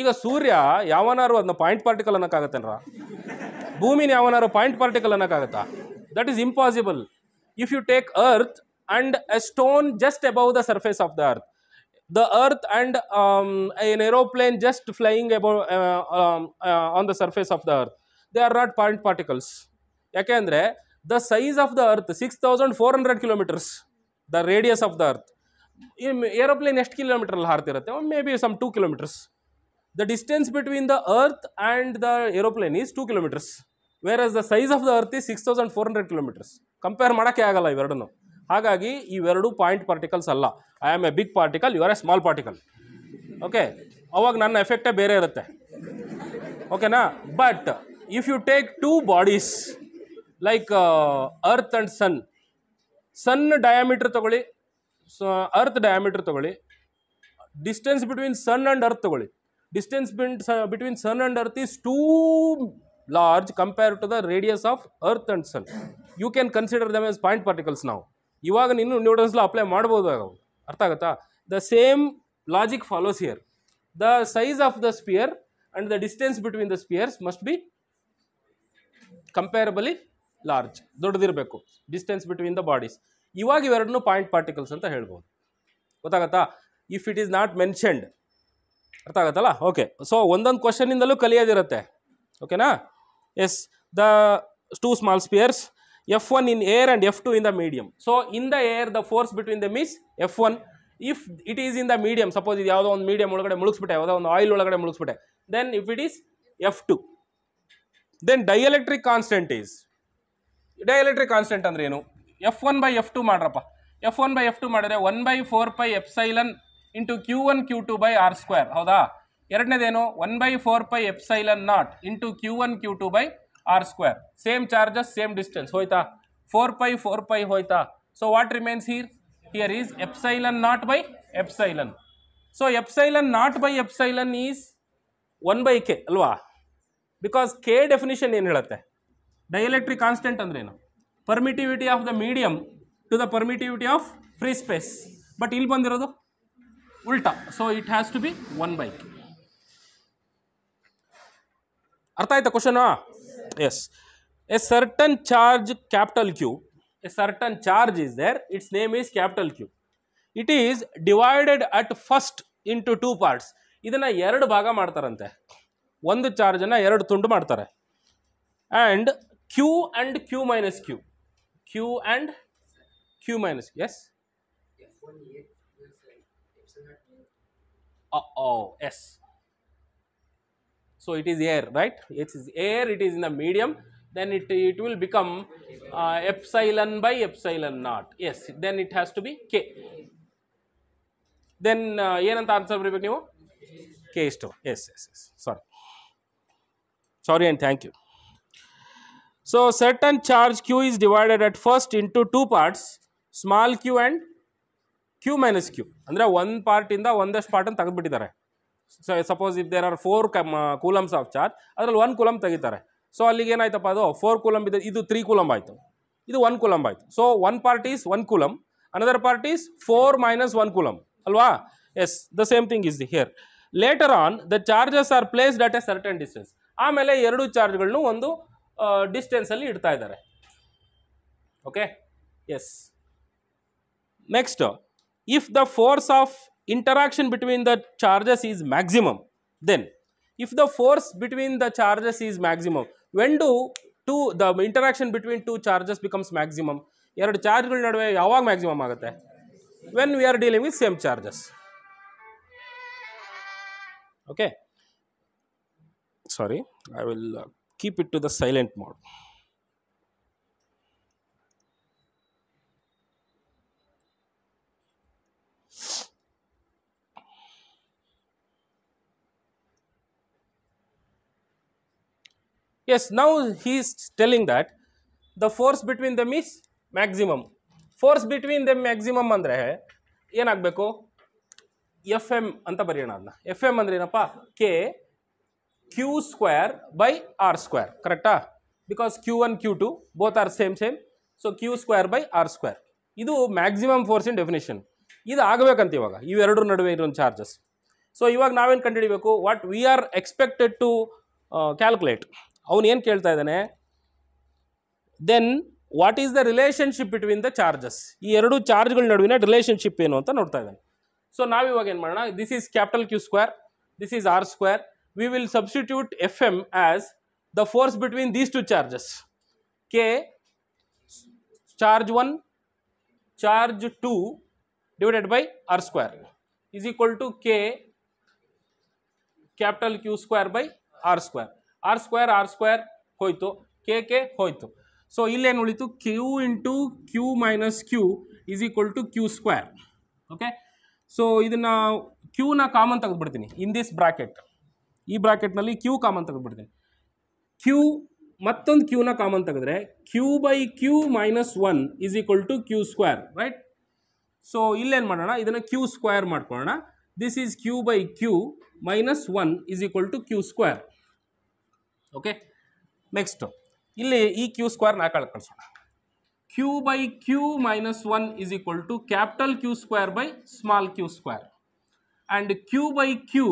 ಈಗ ಸೂರ್ಯ ಯಾವನಾರು ಅದನ್ನ point particle ಅನ್ನೋಕ್ಕಾಗತ್ತೇನ್ರ ಭೂಮಿನ ಯಾವನಾರು point particle ಅನ್ನೋಕ್ಕಾಗತ್ತಾ that is impossible if you take earth and a stone just above the surface of the earth the earth and an aeroplane just flying above on the surface of the earth they are not point particles ಯಾಕೆ ಅಂದರೆ the size of the earth six thousand four hundred kilometres the radius of the earth aeroplane ಎಷ್ಟು ಕಿಲೋಮೀಟ್ರಲ್ಲಿ ಹಾರ್ತಿರುತ್ತೆ maybe some two kilometres the distance between the earth and the aeroplane is two kilometres whereas the size of the earth is six thousand four hundred kilometres compare ಮಾಡೋಕ್ಕೆ ಆಗಲ್ಲ ಇವೆರಡನ್ನು ಹಾಗಾಗಿ ಇವೆರಡು point particles ಅಲ್ಲ I am a big particle you are a small particle okay ಅವಾಗ ನನ್ನ ಎಫೆಕ್ಟೇ ಬೇರೆ ಇರುತ್ತೆ ಓಕೆನಾ but if you take two bodies like earth and sun sun diameter ತೊಗೊಳ್ಳಿ ಸ ಅರ್ತ್ ಡಯಾಮೀಟ್ರ್ ತೊಗೊಳ್ಳಿ distance between sun and earth ತೊಗೊಳ್ಳಿ distance bit between sun and earth is too large compare to the radius of earth and sun you can consider them as point particles ನಾವು ಇವಾಗ ನೀನು ನ್ಯೂಟನ್ಸ್ಲ apply ಮಾಡ್ಬೋದು ಅರ್ಥ ಆಗುತ್ತಾ the same logic follows here the size of the sphere and the distance between the spheres must be comparably large ದೊಡ್ಡದಿರಬೇಕು distance between the bodies ಇವಾಗ ಇವೆರಡನ್ನೂ ಪಾಯಿಂಟ್ ಪಾರ್ಟಿಕಲ್ಸ್ ಅಂತ ಹೇಳ್ಬೋದು ಗೊತ್ತಾಗತ್ತಾ if it is not mentioned ಅರ್ಥ ಆಗತ್ತಲ್ಲ ಓಕೆ ಸೊ ಒಂದೊಂದು ಕ್ವಶನಿಂದಲೂ ಕಲಿಯೋದಿರುತ್ತೆ ಓಕೆನಾ as the two small spheres F one in air and F two in the medium so in the air the force between the ಮೀಸ್ F one if it is in the medium suppose ಇದು ಯಾವುದೋ ಒಂದು medium ಒಳಗಡೆ ಮುಳುಗಿಸ್ಬಿಟ್ಟೆ ಯಾವುದೋ ಒಂದು oil ಒಳಗಡೆ ಮುಳುಗಿಸ್ಬಿಟ್ಟೆ then if it is F two then dielectric constant is dielectric constant ಅಂದ್ರೆ ಏನು F one by F two ಮಾಡ್ರಪ್ಪ F one by F two ಮಾಡಿದ್ರೆ one by four pi epsilon into Q one Q two by R square ಹೌದಾ ಎರಡನೇದೇನು one by four pi epsilon naught into Q one Q two by R square same charges same distance ಹೋಯ್ತಾ four pi four pi ಹೋಯ್ತಾ so what remains here here is epsilon naught by epsilon so epsilon naught by epsilon is one by K ಅಲ್ವಾ because K definition ಏನು ಹೇಳುತ್ತೆ dielectric constant ಅಂದ್ರೇನು permittivity of the medium to the permittivity of free space but ಇಲ್ಲಿ ಬಂದಿರೋದು ಉಲ್ಟಾ so it has to be one by ಅರ್ಥ ಆಯ್ತಾ question is a certain charge capital Q a certain charge is there its name is capital Q it is divided at first into two parts ಇದನ್ನು ಎರಡು ಭಾಗ ಮಾಡ್ತಾರಂತೆ ಒಂದು ಚಾರ್ಜನ್ನು ಎರಡು ತುಂಡು ಮಾಡ್ತಾರೆ and q and q minus q q and q minus q. yes uh oh yes so it is air right it is air it is in the medium then it it will become uh, epsilon by epsilon naught yes then it has to be k then uh, ಏನಂತ answer ಬರಬೇಕು ನೀವು K ಇಷ್ಟು Yes yes yes Sorry. Sorry and thank you. So certain charge Q is divided at first into two parts small Q and Q minus Q ಅಂದರೆ ಒಂದು ಪಾರ್ಟಿಂದ ಒಂದಷ್ಟು ಪಾರ್ಟನ್ನು ತೆಗೆದುಬಿಟ್ಟಿದ್ದಾರೆ so suppose if there four come coulombs of charge ಅದರಲ್ಲಿ one coulomb ತೆಗಿತಾರೆ so ಅಲ್ಲಿಗೆ ಏನಾಯ್ತಪ್ಪ ಅದು ಫೋರ್ ಕೂಲಮ್ ಇದು ತ್ರೀ ಕೂಲಮ್ ಇದು ಒನ್ ಕೂಲಮ್ ಆಯಿತು so one part is one coulomb another part is four minus one coulomb ಅಲ್ವಾ yes the same thing is the here later on the charges are placed at a certain distance ಆಮೇಲೆ ಎರಡು ಚಾರ್ಜ್ಗಳನ್ನು ಒಂದು ಡಿಸ್ಟೆನ್ಸಲ್ಲಿ ಇಡ್ತಾ ಇದ್ದಾರೆ okay yes next if the force of interaction between the charges is maximum then if the force between the charges is maximum when due to the interaction between two charges becomes maximum ಎರಡು ಚಾರ್ಜ್ಗಳ ನಡುವೆ ಯಾವಾಗ maximum ಆಗುತ್ತೆ when we are dealing with same charges okay sorry I will keep it to the silent mode. Yes, now he is telling that the force between them is maximum. Force between them maximum andre ಏನಾಗಬೇಕು F fm anta bariyana adna fm andre enappa k q square by r square, Q Because q1, q2 both are same same. So, q square by r square. ಇದು maximum force in definition ಇದು ಆಗಬೇಕಂತ ಇವಾಗ ಇವೆರಡರ ನಡುವೆ ಇರೋ charges so ಇವಾಗ ನಾವೇನು ಕಂಡುಹಿಡಬೇಕು what we are expected to calculate ಅವನೇನು ಏನು ಕೇಳ್ತಾ ಇದ್ದಾನೆ then what is the relationship between the charges ಈ ಎರಡು ಚಾರ್ಜ್ಗಳ ನಡುವಿನ ರಿಲೇಷನ್ಶಿಪ್ ಏನು ಅಂತ ನೋಡ್ತಾ ಇದ್ದಾನೆ ಸೊ ನಾವಿವಾಗ ಏನು ಮಾಡೋಣ this is capital Q square this is R square we will substitute Fm as the force between these two charges. K charge 1 charge 2 divided by R square is equal to K capital Q square by R square. R square R square to. So, K So, so ulitu Q into Q minus Q is equal to Q square. Okay. So, so Q na common tak in this bracket. ಈ ಬ್ರಾಕೆಟ್ನಲ್ಲಿ Q common ತೆಗೆದ್ಬಿಡ್ತೀನಿ Q ಮತ್ತೊಂದು ಕ್ಯೂನ common ತೆಗೆದ್ರೆ Q by Q minus one is equal to Q square right so ಇಲ್ಲೇನು ಮಾಡೋಣ ಇದನ್ನು Q square ಮಾಡ್ಕೊಳ್ಳೋಣ this is Q by Q minus one is equal to Q square okay next ಇಲ್ಲಿ ಈ ಕ್ಯೂ ಸ್ಕ್ವೇರ್ನ ಕಳ್ ಕಳಿಸೋಣ Q by Q minus one is equal to capital Q square by small Q square and Q by Q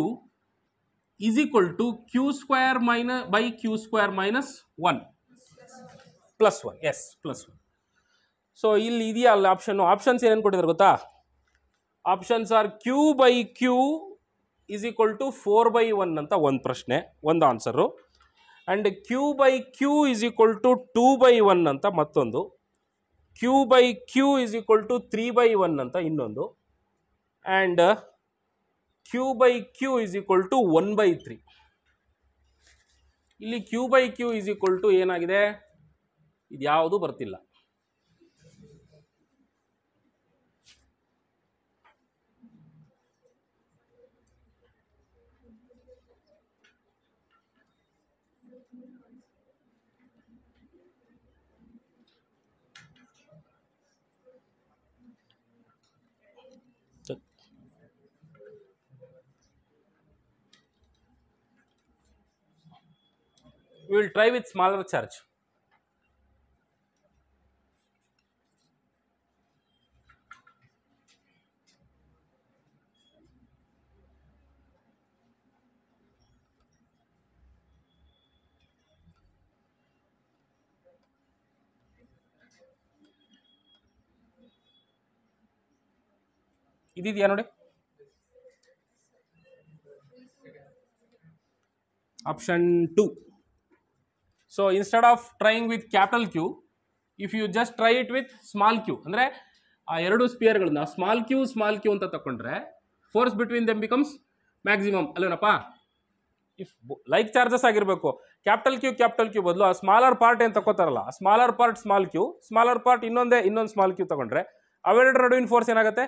is equal to Q square minus by Q square minus one plus one yes plus one so ಇಲ್ಲಿ ಇದೆಯಾ ಅಲ್ಲಿ ಆಪ್ಷನ್ನು options ಏನೇನು ಕೊಟ್ಟಿದ್ದಾರೆ ಗೊತ್ತಾ options are Q by Q is equal to four by one ಅಂತ ಒಂದು ಪ್ರಶ್ನೆ ಒಂದು answer and Q by Q is equal to two by one ಅಂತ ಮತ್ತೊಂದು Q by Q is equal to three by one ಅಂತ ಇನ್ನೊಂದು and Q by Q is equal to one by three ಇಲ್ಲಿ Q by Q is equal to ಏನಾಗಿದೆ ಇದು ಯಾವುದು ಬರ್ತಿಲ್ಲ we will try with smaller charge. option 2 so instead of trying with capital Q if you just try it with small Q ಅಂದರೆ ಆ ಎರಡು ಸ್ಪಿಯರ್ಗಳನ್ನ small Q small Q ಅಂತ ತಗೊಂಡ್ರೆ force between them becomes maximum ಅಲ್ವೇನಪ್ಪ if like charges ಆಗಿರಬೇಕು capital Q capital Q ಬದಲು ಆ ಸ್ಮಾಲರ್ ಪಾರ್ಟ್ ಏನು ತಗೋತಾರಲ್ಲ smaller part small Q smaller part ಇನ್ನೊಂದೇ ಇನ್ನೊಂದು ಸ್ಮಾಲ್ ಕ್ಯೂ ತಗೊಂಡ್ರೆ ಅವೆರಡರ ನಡುವಿನ ಫೋರ್ಸ್ ಏನಾಗುತ್ತೆ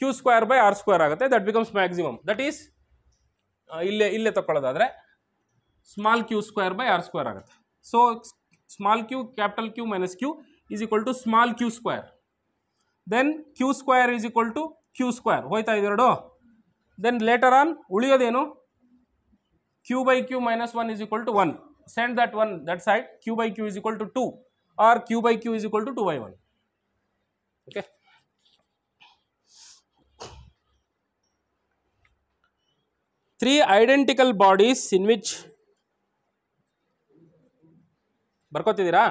Q square by R square ಆಗುತ್ತೆ that becomes maximum that is ಇಲ್ಲೇ ಇಲ್ಲೇ ತಗೊಳ್ಳೋದಾದರೆ small Q square by R square ಆಗುತ್ತೆ So, small q capital Q minus Q is equal to small q square. Then q square is equal to q square. ಹೋಯ್ತಾ ಇದೆರಡು then later on ಉಳಿಯೋದೇನು q by q minus 1 is equal to 1. Send that one that side q by q is equal to 2 or q by q is equal to 2 by 1. Okay. Three identical bodies in which ಬರ್ಕೊತಿದ್ದೀರಾ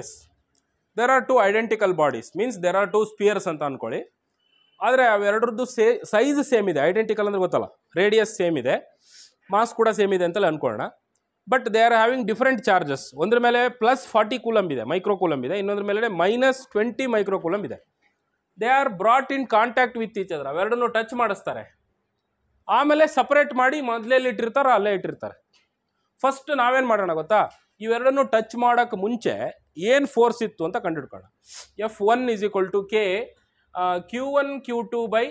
yes there are two identical bodies means there are two spheres ಅಂತ ಅಂದ್ಕೊಳ್ಳಿ ಆದರೆ ಅವೆರಡರದ್ದು say size same ಇದೆ identical ಅಂದರೆ ಗೊತ್ತಲ್ಲ radius same ಇದೆ mass ಕೂಡ ಸೇಮ್ ಇದೆ ಅಂತಲೇ ಅಂದ್ಕೊಳ್ಳೋಣ but they are having different charges ಒಂದ್ರ ಮೇಲೆ ಪ್ಲಸ್ ಫಾರ್ಟಿ ಕೂಲಂಬಿದೆ ಇದೆ ಇದೆ ಇನ್ನೊಂದ್ರ ಮೇಲೆ ಮೈನಸ್ ಟ್ವೆಂಟಿ ಮೈಕ್ರೋಕೂಲಮ್ ಇದೆ they are brought in contact with each ಅದ್ರ ಅವೆರಡನ್ನೂ ಟಚ್ ಮಾಡಿಸ್ತಾರೆ ಆಮೇಲೆ ಸಪ್ರೇಟ್ ಮಾಡಿ ಮೊದಲೇಲಿ ಇಟ್ಟಿರ್ತಾರೋ ಅಲ್ಲೇ ಇಟ್ಟಿರ್ತಾರೆ ಫಸ್ಟ್ ನಾವೇನು ಮಾಡೋಣ ಗೊತ್ತಾ ಇವೆರಡನ್ನೂ ಟಚ್ ಮಾಡೋಕ್ಕೆ ಮುಂಚೆ ಏನು ಫೋರ್ಸ್ ಇತ್ತು ಅಂತ ಕಂಡುಹಿಡ್ಕೋಣ F one is equal to K Q one Q two by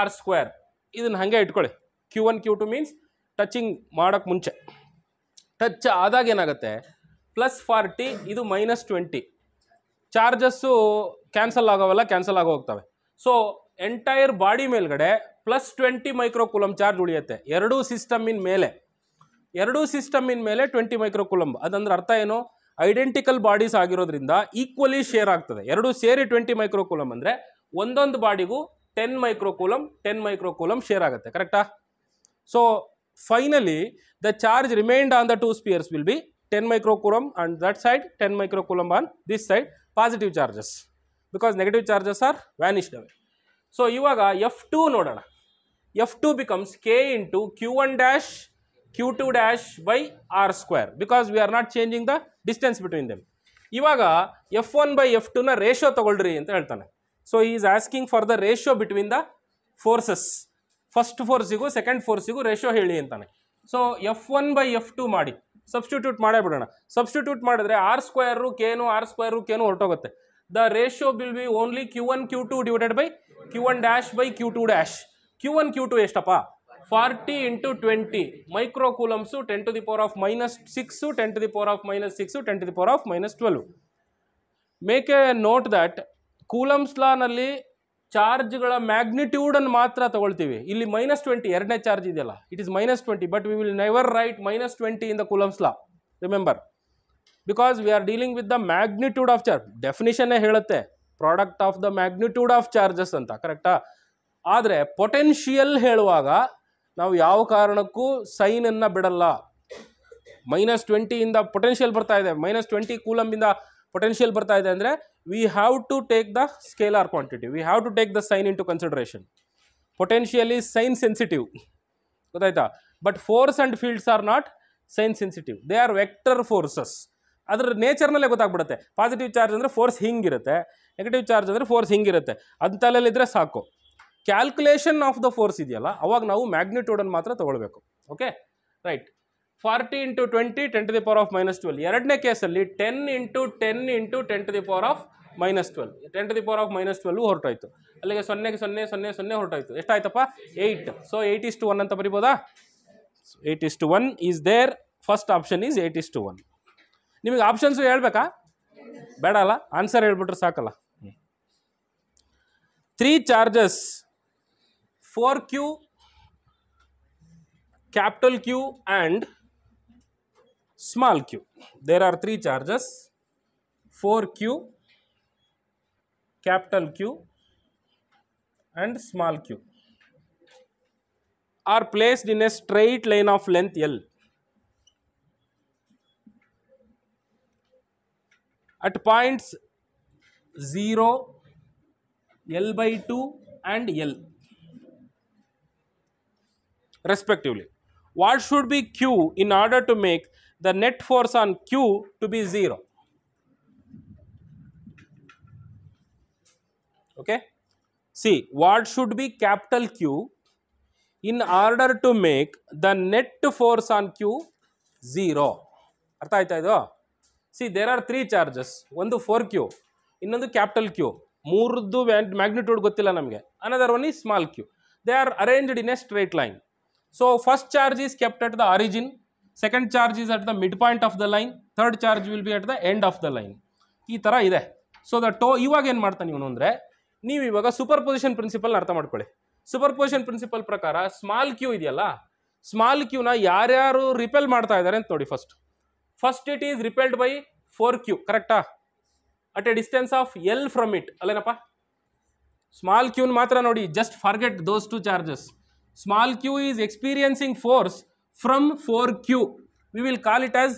R square ಇದನ್ನು ಹಾಗೆ ಇಟ್ಕೊಳ್ಳಿ Q one Q two means touching ಮಾಡೋಕ್ಕೆ ಮುಂಚೆ ಟಚ್ ಆದಾಗ ಏನಾಗುತ್ತೆ ಪ್ಲಸ್ ಫಾರ್ಟಿ ಇದು ಮೈನಸ್ ಟ್ವೆಂಟಿ ಚಾರ್ಜಸ್ಸು ಕ್ಯಾನ್ಸಲ್ ಆಗೋವಲ್ಲ ಕ್ಯಾನ್ಸಲ್ ಆಗೋ ಹೋಗ್ತವೆ ಸೊ ಎಂಟೈರ್ ಬಾಡಿ ಮೇಲ್ಗಡೆ ಪ್ಲಸ್ ಟ್ವೆಂಟಿ ಮೈಕ್ರೋಕುಲಮ್ ಚಾರ್ಜ್ ಉಳಿಯುತ್ತೆ ಎರಡೂ ಸಿಸ್ಟಮಿನ ಮೇಲೆ ಎರಡೂ ಸಿಸ್ಟಮಿನ ಮೇಲೆ ಟ್ವೆಂಟಿ ಮೈಕ್ರೋಕುಲಂಬ್ ಅದಂದ್ರೆ ಅರ್ಥ ಏನು ಐಡೆಂಟಿಕಲ್ ಬಾಡೀಸ್ ಆಗಿರೋದ್ರಿಂದ ಈಕ್ವಲಿ ಶೇರ್ ಆಗ್ತದೆ ಎರಡೂ ಸೇರಿ ಟ್ವೆಂಟಿ ಮೈಕ್ರೋಕುಲಮ್ ಅಂದರೆ ಒಂದೊಂದು ಬಾಡಿಗೂ ten microcoulomb ten microcoulomb share ಆಗುತ್ತೆ ಕರೆಕ್ಟಾ so finally the charge remained on the two spheres will be ten microcoulomb on that side ten microcoulomb on this side positive charges because negative charges are vanished ಅವೆ so ಇವಾಗ F two ನೋಡೋಣ F two becomes K into Q one dash q2 dash by r square because we are not changing the distance between them. ಇವಾಗ F one by F ಟುನ ratio ತಗೊಳ್ರಿ ಅಂತ ಹೇಳ್ತಾನೆ so is asking for the ratio between the forces first ಫೋರ್ಸಿಗೂ second ಫೋರ್ಸಿಗೂ ratio ಹೇಳಿ ಅಂತಾನೆ so F one by F two ಮಾಡಿ ಸಬ್ಸ್ಟಿಟ್ಯೂಟ್ ಮಾಡೇ ಬಿಡೋಣ ಸಬ್ಸ್ಟಿಟ್ಯೂಟ್ ಮಾಡಿದ್ರೆ ಆರ್ ಸ್ಕ್ವೇರು ಕೇನು ಆರ್ ಸ್ಕ್ವೇರು ಕೇನು ಹೊರಟೋಗುತ್ತೆ the ratio will be only Q one Q two divided by Q one dash by Q two dash Q one Q to ಎಷ್ಟಪ್ಪ forty into twenty microcoulombs ten to the power of minus six ten to the power of minus six ten to the power of minus twelve make a note that coulombs ನಲ್ಲಿ ಚಾರ್ಜ್ಗಳ ಮ್ಯಾಗ್ನಿಟ್ಯೂಡನ್ನು ಮಾತ್ರ ತಗೊಳ್ತೀವಿ ಇಲ್ಲಿ minus twenty ಎರಡನೇ ಚಾರ್ಜ್ ಇದೆಯಲ್ಲ it is minus twenty but we will never write minus twenty in the Coulomb's law remember because we are dealing with the magnitude of charge ಡೆಫಿನಿಷನ್ನೇ ಹೇಳುತ್ತೆ product of the magnitude of charges ಅಂತ ಕರೆಕ್ಟಾ ಆದರೆ potential ಹೇಳುವಾಗ ನಾವು ಯಾವ ಕಾರಣಕ್ಕೂ ಸೈನನ್ನು ಬಿಡಲ್ಲ ಮೈನಸ್ ಟ್ವೆಂಟಿಯಿಂದ ಪೊಟೆನ್ಷಿಯಲ್ ಬರ್ತಾ ಇದೆ ಮೈನಸ್ ಟ್ವೆಂಟಿ ಕೂಲಂಬಿಂದ ಪೊಟೆನ್ಷಿಯಲ್ ಬರ್ತಾ ಇದೆ ಅಂದರೆ we have to take the scalar quantity we have to take the sign into consideration potential is sign sensitive ಗೊತ್ತಾಯ್ತಾ but force and fields are not sign sensitive they are vector forces ಅದರ ನೇಚರ್ನಲ್ಲೇ ಗೊತ್ತಾಗ್ಬಿಡುತ್ತೆ positive charge ಅಂದರೆ force ಹಿಂಗಿರುತ್ತೆ negative charge ಅಂದರೆ force ಹಿಂಗಿರುತ್ತೆ ಅಂತಲೆಲ್ಲಿದ್ದರೆ ಸಾಕು ಕ್ಯಾಲ್ಕುಲೇಷನ್ ಆಫ್ ದ ಫೋರ್ಸ್ ಇದೆಯಲ್ಲ ಅವಾಗ ನಾವು ಮ್ಯಾಗ್ನಿಟ್ಯೂಡನ್ನು ಮಾತ್ರ ತಗೊಳ್ಬೇಕು okay right forty into twenty ten to the power of minus twelve ಎರಡನೇ ಕೇಸಲ್ಲಿ ten into ten into ten to the power of minus twelve ten to the power of minus twelve ಹೊರ್ಟಾಯಿತು ಅಲ್ಲಿಗೆ ಸೊನ್ನೆಗೆ ಸೊನ್ನೆ ಸೊನ್ನೆ ಸೊನ್ನೆ ಹೊರಟೋಯ್ತು ಎಷ್ಟಾಯ್ತಪ್ಪ eight so eight is to one ಅಂತ ಬರಿಬೋದಾ eight is to one is there first option is eight is to one ನಿಮಗೆ ಆಪ್ಷನ್ಸು ಹೇಳ್ಬೇಕಾ ಬೇಡ ಅಲ್ಲ ಆನ್ಸರ್ ಹೇಳ್ಬಿಟ್ರೆ ಸಾಕಲ್ಲ three charges 4q capital q and small q there are three charges 4q capital q and small q are placed in a straight line of length l at points 0 L by 2 and L respectively. What should be Q in order to make the net force on Q to be 0? Okay. See, what should be capital Q in order to make the net force on Q 0? See, there are three charges. One to 4Q. In the capital Q. Murdu and magnitude Another one is small q. They are arranged in a straight line. So first charge is kept at the origin, second charge is at the midpoint of the line, third charge will be at the end of the line. ಈ ಥರ ಇದೆ so the ಟೋ ಇವಾಗ ಏನು ಮಾಡ್ತಾನೆ ಇವನು ಅಂದರೆ ನೀವು ಇವಾಗ ಸೂಪರ್ ಪೊಸಿಷನ್ ಪ್ರಿನ್ಸಿಪಲ್ನ ಅರ್ಥ ಮಾಡ್ಕೊಳ್ಳಿ ಸೂಪರ್ ಪೊಸಿಷನ್ ಪ್ರಿನ್ಸಿಪಲ್ ಪ್ರಕಾರ ಸ್ಮಾಲ್ ಕ್ಯೂ ಇದೆಯಲ್ಲ ಸ್ಮಾಲ್ ಕ್ಯೂನ ಯಾರ್ಯಾರು ರಿಪೆಲ್ ಮಾಡ್ತಾ ಇದ್ದಾರೆ ಅಂತ ನೋಡಿ first first it is repelled by four Q ಕರೆಕ್ಟಾ at a distance of L from it ಅಲ್ಲೇನಪ್ಪ ಸ್ಮಾಲ್ ಕ್ಯೂನ್ ಮಾತ್ರ ನೋಡಿ just forget those two charges small q is experiencing force from 4q. We will call it as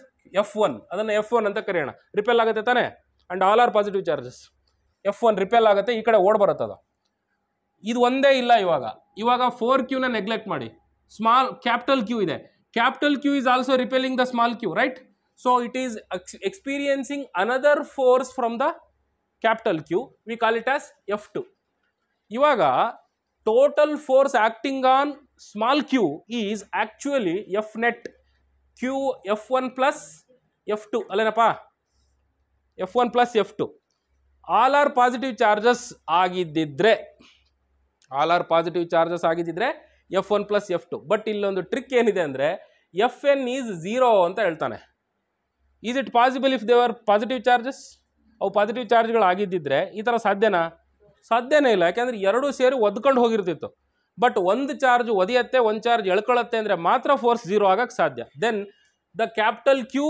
F1. ಅದನ್ನು F one ಅಂತ ಕರೆಯೋಣ repel ಆಗುತ್ತೆ ತಾನೆ and all are positive charges F one repel ಆಗುತ್ತೆ ಈ ಕಡೆ ಓಡ್ ಬರುತ್ತೆ ಅದು ಇದು ಒಂದೇ ಇಲ್ಲ ಇವಾಗ ಇವಾಗ ಫೋರ್ ಕ್ಯೂನ ನೆಗ್ಲೆಕ್ಟ್ ಮಾಡಿ ಸ್ಮಾಲ್ ಕ್ಯಾಪಿಟಲ್ ಕ್ಯೂ ಇದೆ capital Q is also repelling the small Q right so it is experiencing another force from the capital Q we call it as F two ಇವಾಗ total force acting on small Q is actually F net Q F one plus F two ಅಲ್ಲೇನಪ್ಪ F one plus F two all are positive charges ಆಗಿದ್ದಿದ್ರೆ all are positive charges ಆಗಿದ್ದಿದ್ರೆ F one plus F two but ಇಲ್ಲೊಂದು trick ಏನಿದೆ ಅಂದರೆ F N is zero ಅಂತ ಹೇಳ್ತಾನೆ is it possible if they're positive charges ಅವು positive ಚಾರ್ಜ್ಗಳು ಆಗಿದ್ದಿದ್ರೆ ಈ ಥರ ಸಾಧ್ಯನಾ ಸಾಧ್ಯನೇ ಇಲ್ಲ ಯಾಕೆಂದರೆ ಎರಡೂ ಸೇರಿ ಒದ್ಕೊಂಡು ಹೋಗಿರ್ತಿತ್ತು ಬಟ್ ಒಂದು ಚಾರ್ಜ್ ಒದೆಯತ್ತೆ ಒಂದು ಚಾರ್ಜ್ ಎಳ್ಕೊಳ್ಳುತ್ತೆ ಅಂದರೆ ಮಾತ್ರ ಫೋರ್ಸ್ ಝೀರೋ ಆಗಕ್ಕೆ ಸಾಧ್ಯ then the capital Q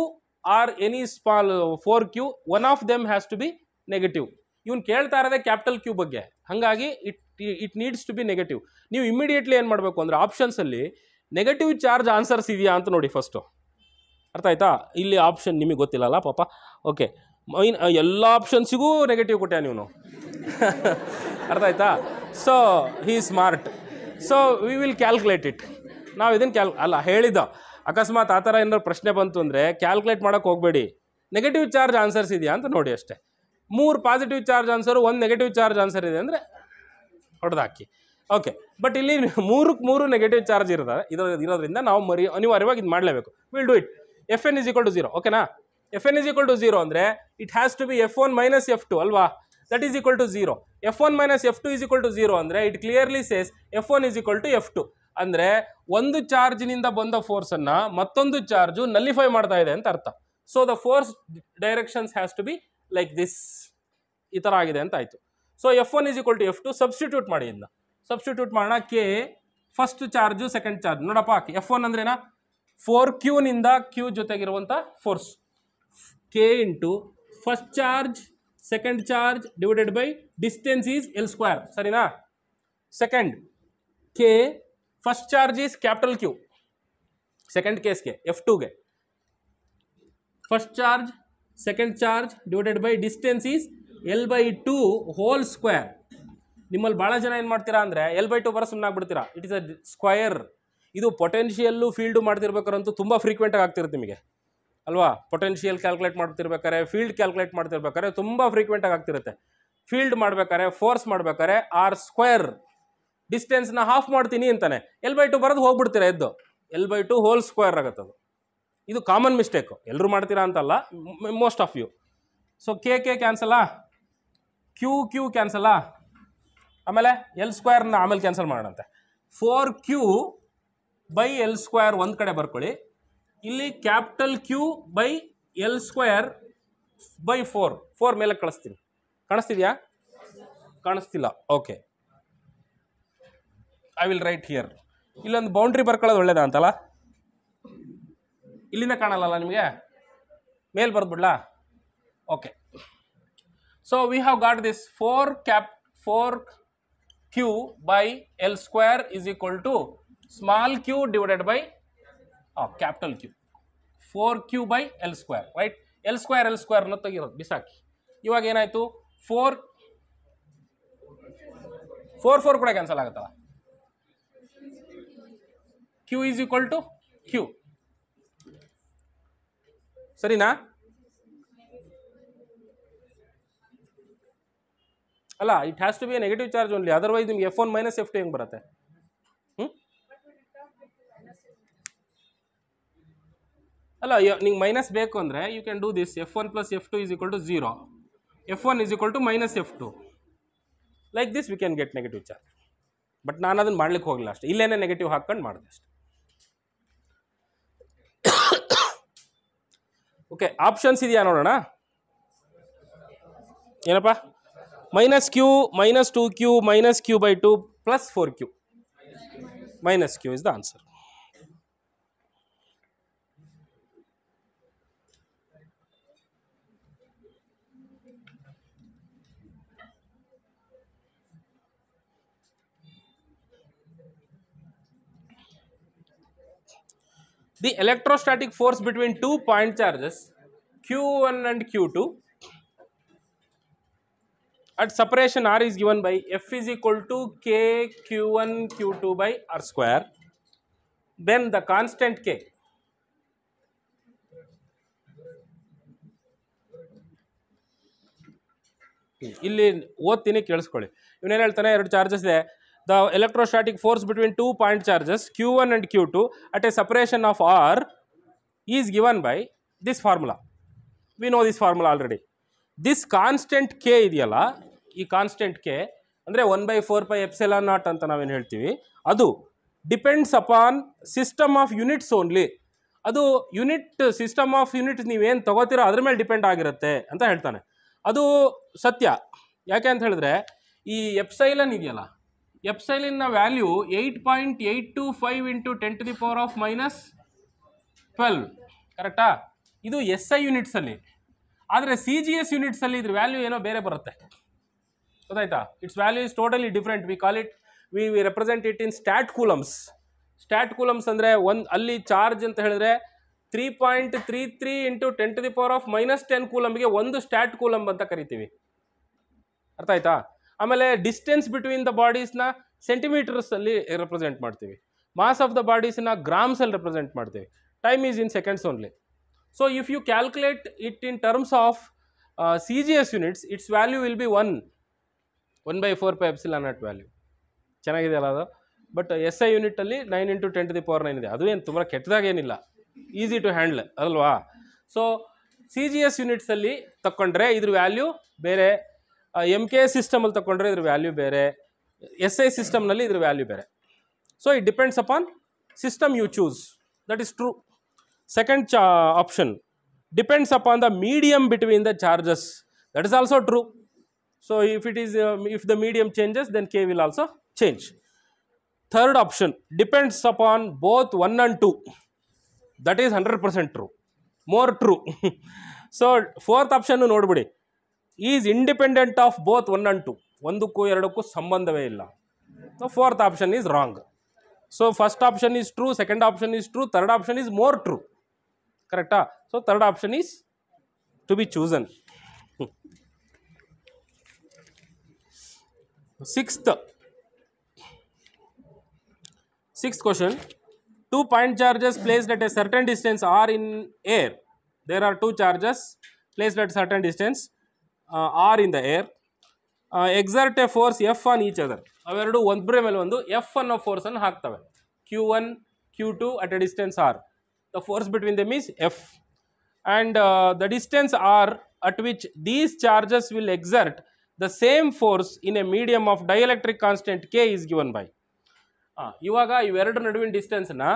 or any small four Q one of them has to be negative ಇವ್ನು ಕೇಳ್ತಾ ಇರೋದೇ ಕ್ಯಾಪಿಟಲ್ ಕ್ಯೂ ಬಗ್ಗೆ ಹಾಗಾಗಿ it it needs to be negative ನೀವು ಇಮಿಡಿಯೇಟ್ಲಿ ಏನು ಮಾಡಬೇಕು ಅಂದರೆ ಆಪ್ಷನ್ಸಲ್ಲಿ ನೆಗೆಟಿವ್ ಚಾರ್ಜ್ ಆನ್ಸರ್ಸ್ ಇದೆಯಾ ಅಂತ ನೋಡಿ ಫಸ್ಟು ಅರ್ಥ ಆಯ್ತಾ ಇಲ್ಲಿ ಆಪ್ಷನ್ ನಿಮಗೆ ಗೊತ್ತಿಲ್ಲಲ್ಲ ಪಾಪ ಓಕೆ ಮೈನ್ ಎಲ್ಲ ಆಪ್ಷನ್ಸಿಗೂ ನೆಗೆಟಿವ್ ಕೊಟ್ಟೆ ನೀವು ಅರ್ಥ ಆಯ್ತಾ so he smart so we will calculate it ನಾವು ಇದನ್ನು ಕ್ಯಾಲ್ ಅಲ್ಲ ಹೇಳಿದ್ದ ಅಕಸ್ಮಾತ್ ಆ ಥರ ಏನಾದ್ರು ಪ್ರಶ್ನೆ ಬಂತು ಅಂದರೆ ಕ್ಯಾಲ್ಕುಲೇಟ್ ಮಾಡೋಕೆ ಹೋಗಬೇಡಿ ನೆಗೆಟಿವ್ ಚಾರ್ಜ್ ಆನ್ಸರ್ಸ್ ಇದೆಯಾ ಅಂತ ನೋಡಿ ಅಷ್ಟೇ [LAUGHS] ಮೂರು ಪಾಸಿಟಿವ್ ಚಾರ್ಜ್ ಆನ್ಸರು ಒಂದು ನೆಗೆಟಿವ್ ಚಾರ್ಜ್ ಆನ್ಸರ್ ಇದೆ ಅಂದರೆ ಹೊಡೆದಾಕಿ ಓಕೆ ಬಟ್ ಇಲ್ಲಿ ಮೂರಕ್ಕೆ ಮೂರು ನೆಗೆಟಿವ್ ಚಾರ್ಜ್ ಇರೋದ ಇರೋ ಇರೋದ್ರಿಂದ ನಾವು ಮರಿ ಅನಿವಾರ್ಯವಾಗಿ ಇದು ಮಾಡಲೇಬೇಕು will do it F N is equal to zero ಓಕೆನಾ F N is equal to zero ಅಂದರೆ it has to be F one minus F two ಅಲ್ವಾ that is equal to zero F one minus F two is equal to zero ಅಂದರೆ it clearly says F one is equal to F two ಅಂದರೆ ಒಂದು ಚಾರ್ಜಿನಿಂದ ಬಂದ ಫೋರ್ಸನ್ನು ಮತ್ತೊಂದು charge ನಲ್ಲಿಫೈ ಮಾಡ್ತಾ ಇದೆ ಅಂತ ಅರ್ಥ so the force directions has to be like this ಈ ಥರ ಆಗಿದೆ ಅಂತ ಆಯಿತು so F one is equal to F two substitute ಮಾಡಿ ಇದನ್ನ ಸಬ್ಸ್ಟಿಟ್ಯೂಟ್ ಮಾಡೋಣ K first charge second charge ನೋಡಪ್ಪ ಎಫ್ ಒನ್ ಅಂದ್ರೇನಾ ಫೋರ್ ಕ್ಯೂನಿಂದ ಕ್ಯೂ ಜೊತೆಗಿರುವಂಥ force K into first charge second charge divided by distance is L square ಸರಿನಾ second K first charge is capital Q second ಕೇಸ್ಗೆ F ಟೂಗೆ first charge second charge divided by distance is L by two whole square ನಿಮ್ಮಲ್ಲಿ ಭಾಳ ಜನ ಏನು ಮಾಡ್ತೀರಾ ಅಂದರೆ L by two ಬರೋ ಸುಮ್ಮನೆ ಆಗ್ಬಿಡ್ತೀರಾ ಇಟ್ ಇಸ್ ಅ ಸ್ಕ್ವಯರ್ ಇದು ಪೊಟೆನ್ಷಿಯಲ್ಲು ಫೀಲ್ಡು ಮಾಡ್ತಿರ್ಬೇಕಾರಂತೂ ತುಂಬ ಫ್ರೀಕ್ವೆಂಟಾಗಿ ಆಗ್ತಿರುತ್ತೆ ನಿಮಗೆ ಅಲ್ವಾ ಪೊಟೆನ್ಷಿಯಲ್ ಕ್ಯಾಲ್ಕುಲೇಟ್ ಮಾಡ್ತಿರ್ಬೇಕಾರೆ ಫೀಲ್ಡ್ ಕ್ಯಾಲ್ಕುಲೇಟ್ ಮಾಡ್ತಿರ್ಬೇಕಾದ್ರೆ ತುಂಬ ಫ್ರೀಕ್ವೆಂಟಾಗಿ ಆಗ್ತಿರುತ್ತೆ ಫೀಲ್ಡ್ ಮಾಡ್ಬೇಕಾರೆ ಫೋರ್ಸ್ ಮಾಡ್ಬೇಕಾದ್ರೆ ಆರ್ ಸ್ಕ್ವೇರ್ ಡಿಸ್ಟೆನ್ಸ್ನ ಹಾಫ್ ಮಾಡ್ತೀನಿ ಅಂತಾನೆ ಎಲ್ ಬೈ ಟು ಬರೋದು ಹೋಗ್ಬಿಡ್ತೀರ ಎದ್ದು L by two whole square ಅದು ಇದು ಕಾಮನ್ ಮಿಸ್ಟೇಕು ಎಲ್ಲರೂ ಮಾಡ್ತೀರಾ ಅಂತಲ್ಲ most of you so K K ಕ್ಯಾನ್ಸಲಾ ಕ್ಯೂ ಕ್ಯೂ ಕ್ಯಾನ್ಸಲಾ ಆಮೇಲೆ ಎಲ್ ಸ್ಕ್ವೇರ್ನ ಆಮೇಲೆ ಕ್ಯಾನ್ಸಲ್ ಮಾಡೋಣಂತೆ four Q by L square ಒಂದು ಕಡೆ ಬರ್ಕೊಳ್ಳಿ ಇಲ್ಲಿ capital Q by L square by four four ಮೇಲೆ ಕಳಿಸ್ತೀನಿ ಕಾಣಿಸ್ತಿದ್ಯಾ ಕಾಣಿಸ್ತಿಲ್ಲ okay I will write here ಇಲ್ಲೊಂದು ಬೌಂಡ್ರಿ ಬರ್ಕೊಳ್ಳೋದು ಒಳ್ಳೇದ ಅಂತಲ್ಲ ಇಲ್ಲಿಂದ ಕಾಣಲ್ಲ ನಿಮಗೆ ಮೇಲ್ ಬರೆದ್ಬಿಡ್ಲಾ okay so we have got this four cap four Q by L square is equal to small Q divided by ఆ capital q 4q / l2 right l2 l2 న తొగిరు బసకి ఇవగా ఏనైతు 4 4 4 కూడా క్యాన్సిల్ అవుతలా q = q సరినా అలా it has to be A negative charge only otherwise నిమి ఫ1 - f2 ఏం వCGRect ಅಲ್ಲ ನಿಂಗೆ ಮೈನಸ್ ಬೇಕು ಅಂದರೆ you can do this F one plus F two is equal to zero F one is equal to minus F two like this we can get negative charge but ನಾನು ಅದನ್ನು ಮಾಡ್ಲಿಕ್ಕೆ ಹೋಗಲಿಲ್ಲ ಅಷ್ಟೇ ಇಲ್ಲೇ ನೆಗೆಟಿವ್ ಹಾಕ್ಕೊಂಡು ಮಾಡಿದೆ ಅಷ್ಟೇ ಓಕೆ ಆಪ್ಷನ್ಸ್ ಇದೆಯಾ ನೋಡೋಣ ಏನಪ್ಪ minus Q minus two Q minus Q by two plus four Q minus Q is the answer the electrostatic force between two point charges q1 and q2 at separation r is given by f is equal to k q1 q2 by r square then the constant k ಇಲ್ಲಿ ಓದ್ತೀನಿ ಕೇಳಿಸ್ಕೊಳ್ಳಿ ಇವನೇನು ಹೇಳ್ತಾನೆ ಎರಡು charges ಇದೆ the force between two point charges Q one q1 Q two at a separation of R is given by this formula we know this formula already this constant K ಇದೆಯಲ್ಲ ಈ constant K ಅಂದರೆ one by four by epsilon naught ಅಂತ ನಾವೇನು ಹೇಳ್ತೀವಿ ಅದು depends upon system of units only ಅದು unit system of units ನೀವೇನು ತೊಗೋತೀರೋ ಅದ್ರ ಮೇಲೆ ಡಿಪೆಂಡ್ ಆಗಿರುತ್ತೆ ಅಂತ ಹೇಳ್ತಾನೆ ಅದು ಸತ್ಯ ಯಾಕೆ ಅಂತ ಹೇಳಿದ್ರೆ ಈ ಎಪ್ಸೈಲನ್ ಇದೆಯಲ್ಲ ಎಪ್ಸೈಲಿನ್ನ value eight point eight two five into ten to the power of minus twelve ಕರೆಕ್ಟಾ ಇದು ಎಸ್ ಐ ಯೂನಿಟ್ಸಲ್ಲಿ ಆದರೆ ಸಿ ಜಿ ಎಸ್ ಯೂನಿಟ್ಸಲ್ಲಿ ಇದ್ರ ವ್ಯಾಲ್ಯೂ ಏನೋ ಬೇರೆ ಬರುತ್ತೆ ಗೊತ್ತಾಯ್ತಾ it's value is totally different we call it we we represent it in stat coulombs stat coulombs ಅಂದರೆ ಒಂದು ಅಲ್ಲಿ ಚಾರ್ಜ್ ಅಂತ ಹೇಳಿದ್ರೆ three point three three into ten to the power of minus ten ಕೂಲಮ್ಗೆ ಒಂದು ಸ್ಟ್ಯಾಟ್ ಕೂಲಂಬ್ ಅಂತ ಕರಿತೀವಿ ಅರ್ಥ ಆಯ್ತಾ ಆಮೇಲೆ ಡಿಸ್ಟೆನ್ಸ್ ಬಿಟ್ವೀನ್ ದ ಬಾಡೀಸ್ನ ಸೆಂಟಿಮೀಟರ್ಸಲ್ಲಿ ರೆಪ್ರೆಸೆಂಟ್ ಮಾಡ್ತೀವಿ ಮಾಸ್ ಆಫ್ ದ ಬಾಡೀಸ್ನ ಗ್ರಾಮ್ಸಲ್ಲಿ ರೆಪ್ರೆಸೆಂಟ್ ಮಾಡ್ತೀವಿ time is in seconds only so if you calculate it in terms of C G S units it's value will be one one by four pi epsilon naught value ಚೆನ್ನಾಗಿದೆ ಅಲ್ಲ ಅದು but S I ಯೂನಿಟಲ್ಲಿ nine into ten to the power nine ಇದೆ ಅದು ಏನು ತುಂಬ ಕೆಟ್ಟದಾಗೇನಿಲ್ಲ easy to handle ಅಲ್ವಾ ಸೊ ಸಿ ಜಿ ಎಸ್ ಯೂನಿಟ್ಸಲ್ಲಿ ತಕ್ಕೊಂಡ್ರೆ ಇದ್ರ ವ್ಯಾಲ್ಯೂ ಬೇರೆ ಎಮ್ ಕೆ ಸಿಸ್ಟಮಲ್ಲಿ ತಗೊಂಡ್ರೆ ಇದ್ರ ವ್ಯಾಲ್ಯೂ ಬೇರೆ ಎಸ್ ಐ ಸಿಸ್ಟಮ್ನಲ್ಲಿ ಇದ್ರ ವ್ಯಾಲ್ಯೂ ಬೇರೆ so it depends upon system you choose that is true second ಚಾ option depends upon the medium between the charges that is also true so if it is if the medium changes then K will also change third option depends upon both one and two that is hundred percent true more true so fourth ಆಪ್ಷನ್ನು ನೋಡ್ಬಿಡಿ is independent of both one and two ಒಂದಕ್ಕೂ ಎರಡಕ್ಕೂ ಸಂಬಂಧವೇ ಇಲ್ಲ so fourth option is wrong so first option is true second option is true third option is more true ಕರೆಕ್ಟಾ so third option is to be chosen sixth six question two point charges placed at a certain distance R in air there are two charges placed at certain distance R in the air exert a force F on each other ಅವೆರಡು ಒಂದ್ರ ಮೇಲೆ ಒಂದು F ಅನ್ನೋ ಫೋರ್ಸನ್ನು ಹಾಕ್ತವೆ Q one Q two at a distance R the force between the means F and the distance R at which these charges will exert the same force in a medium of dielectric constant K is given by ಇವಾಗ ಇವೆರಡು ನಡುವಿನ ಡಿಸ್ಟೆನ್ಸನ್ನು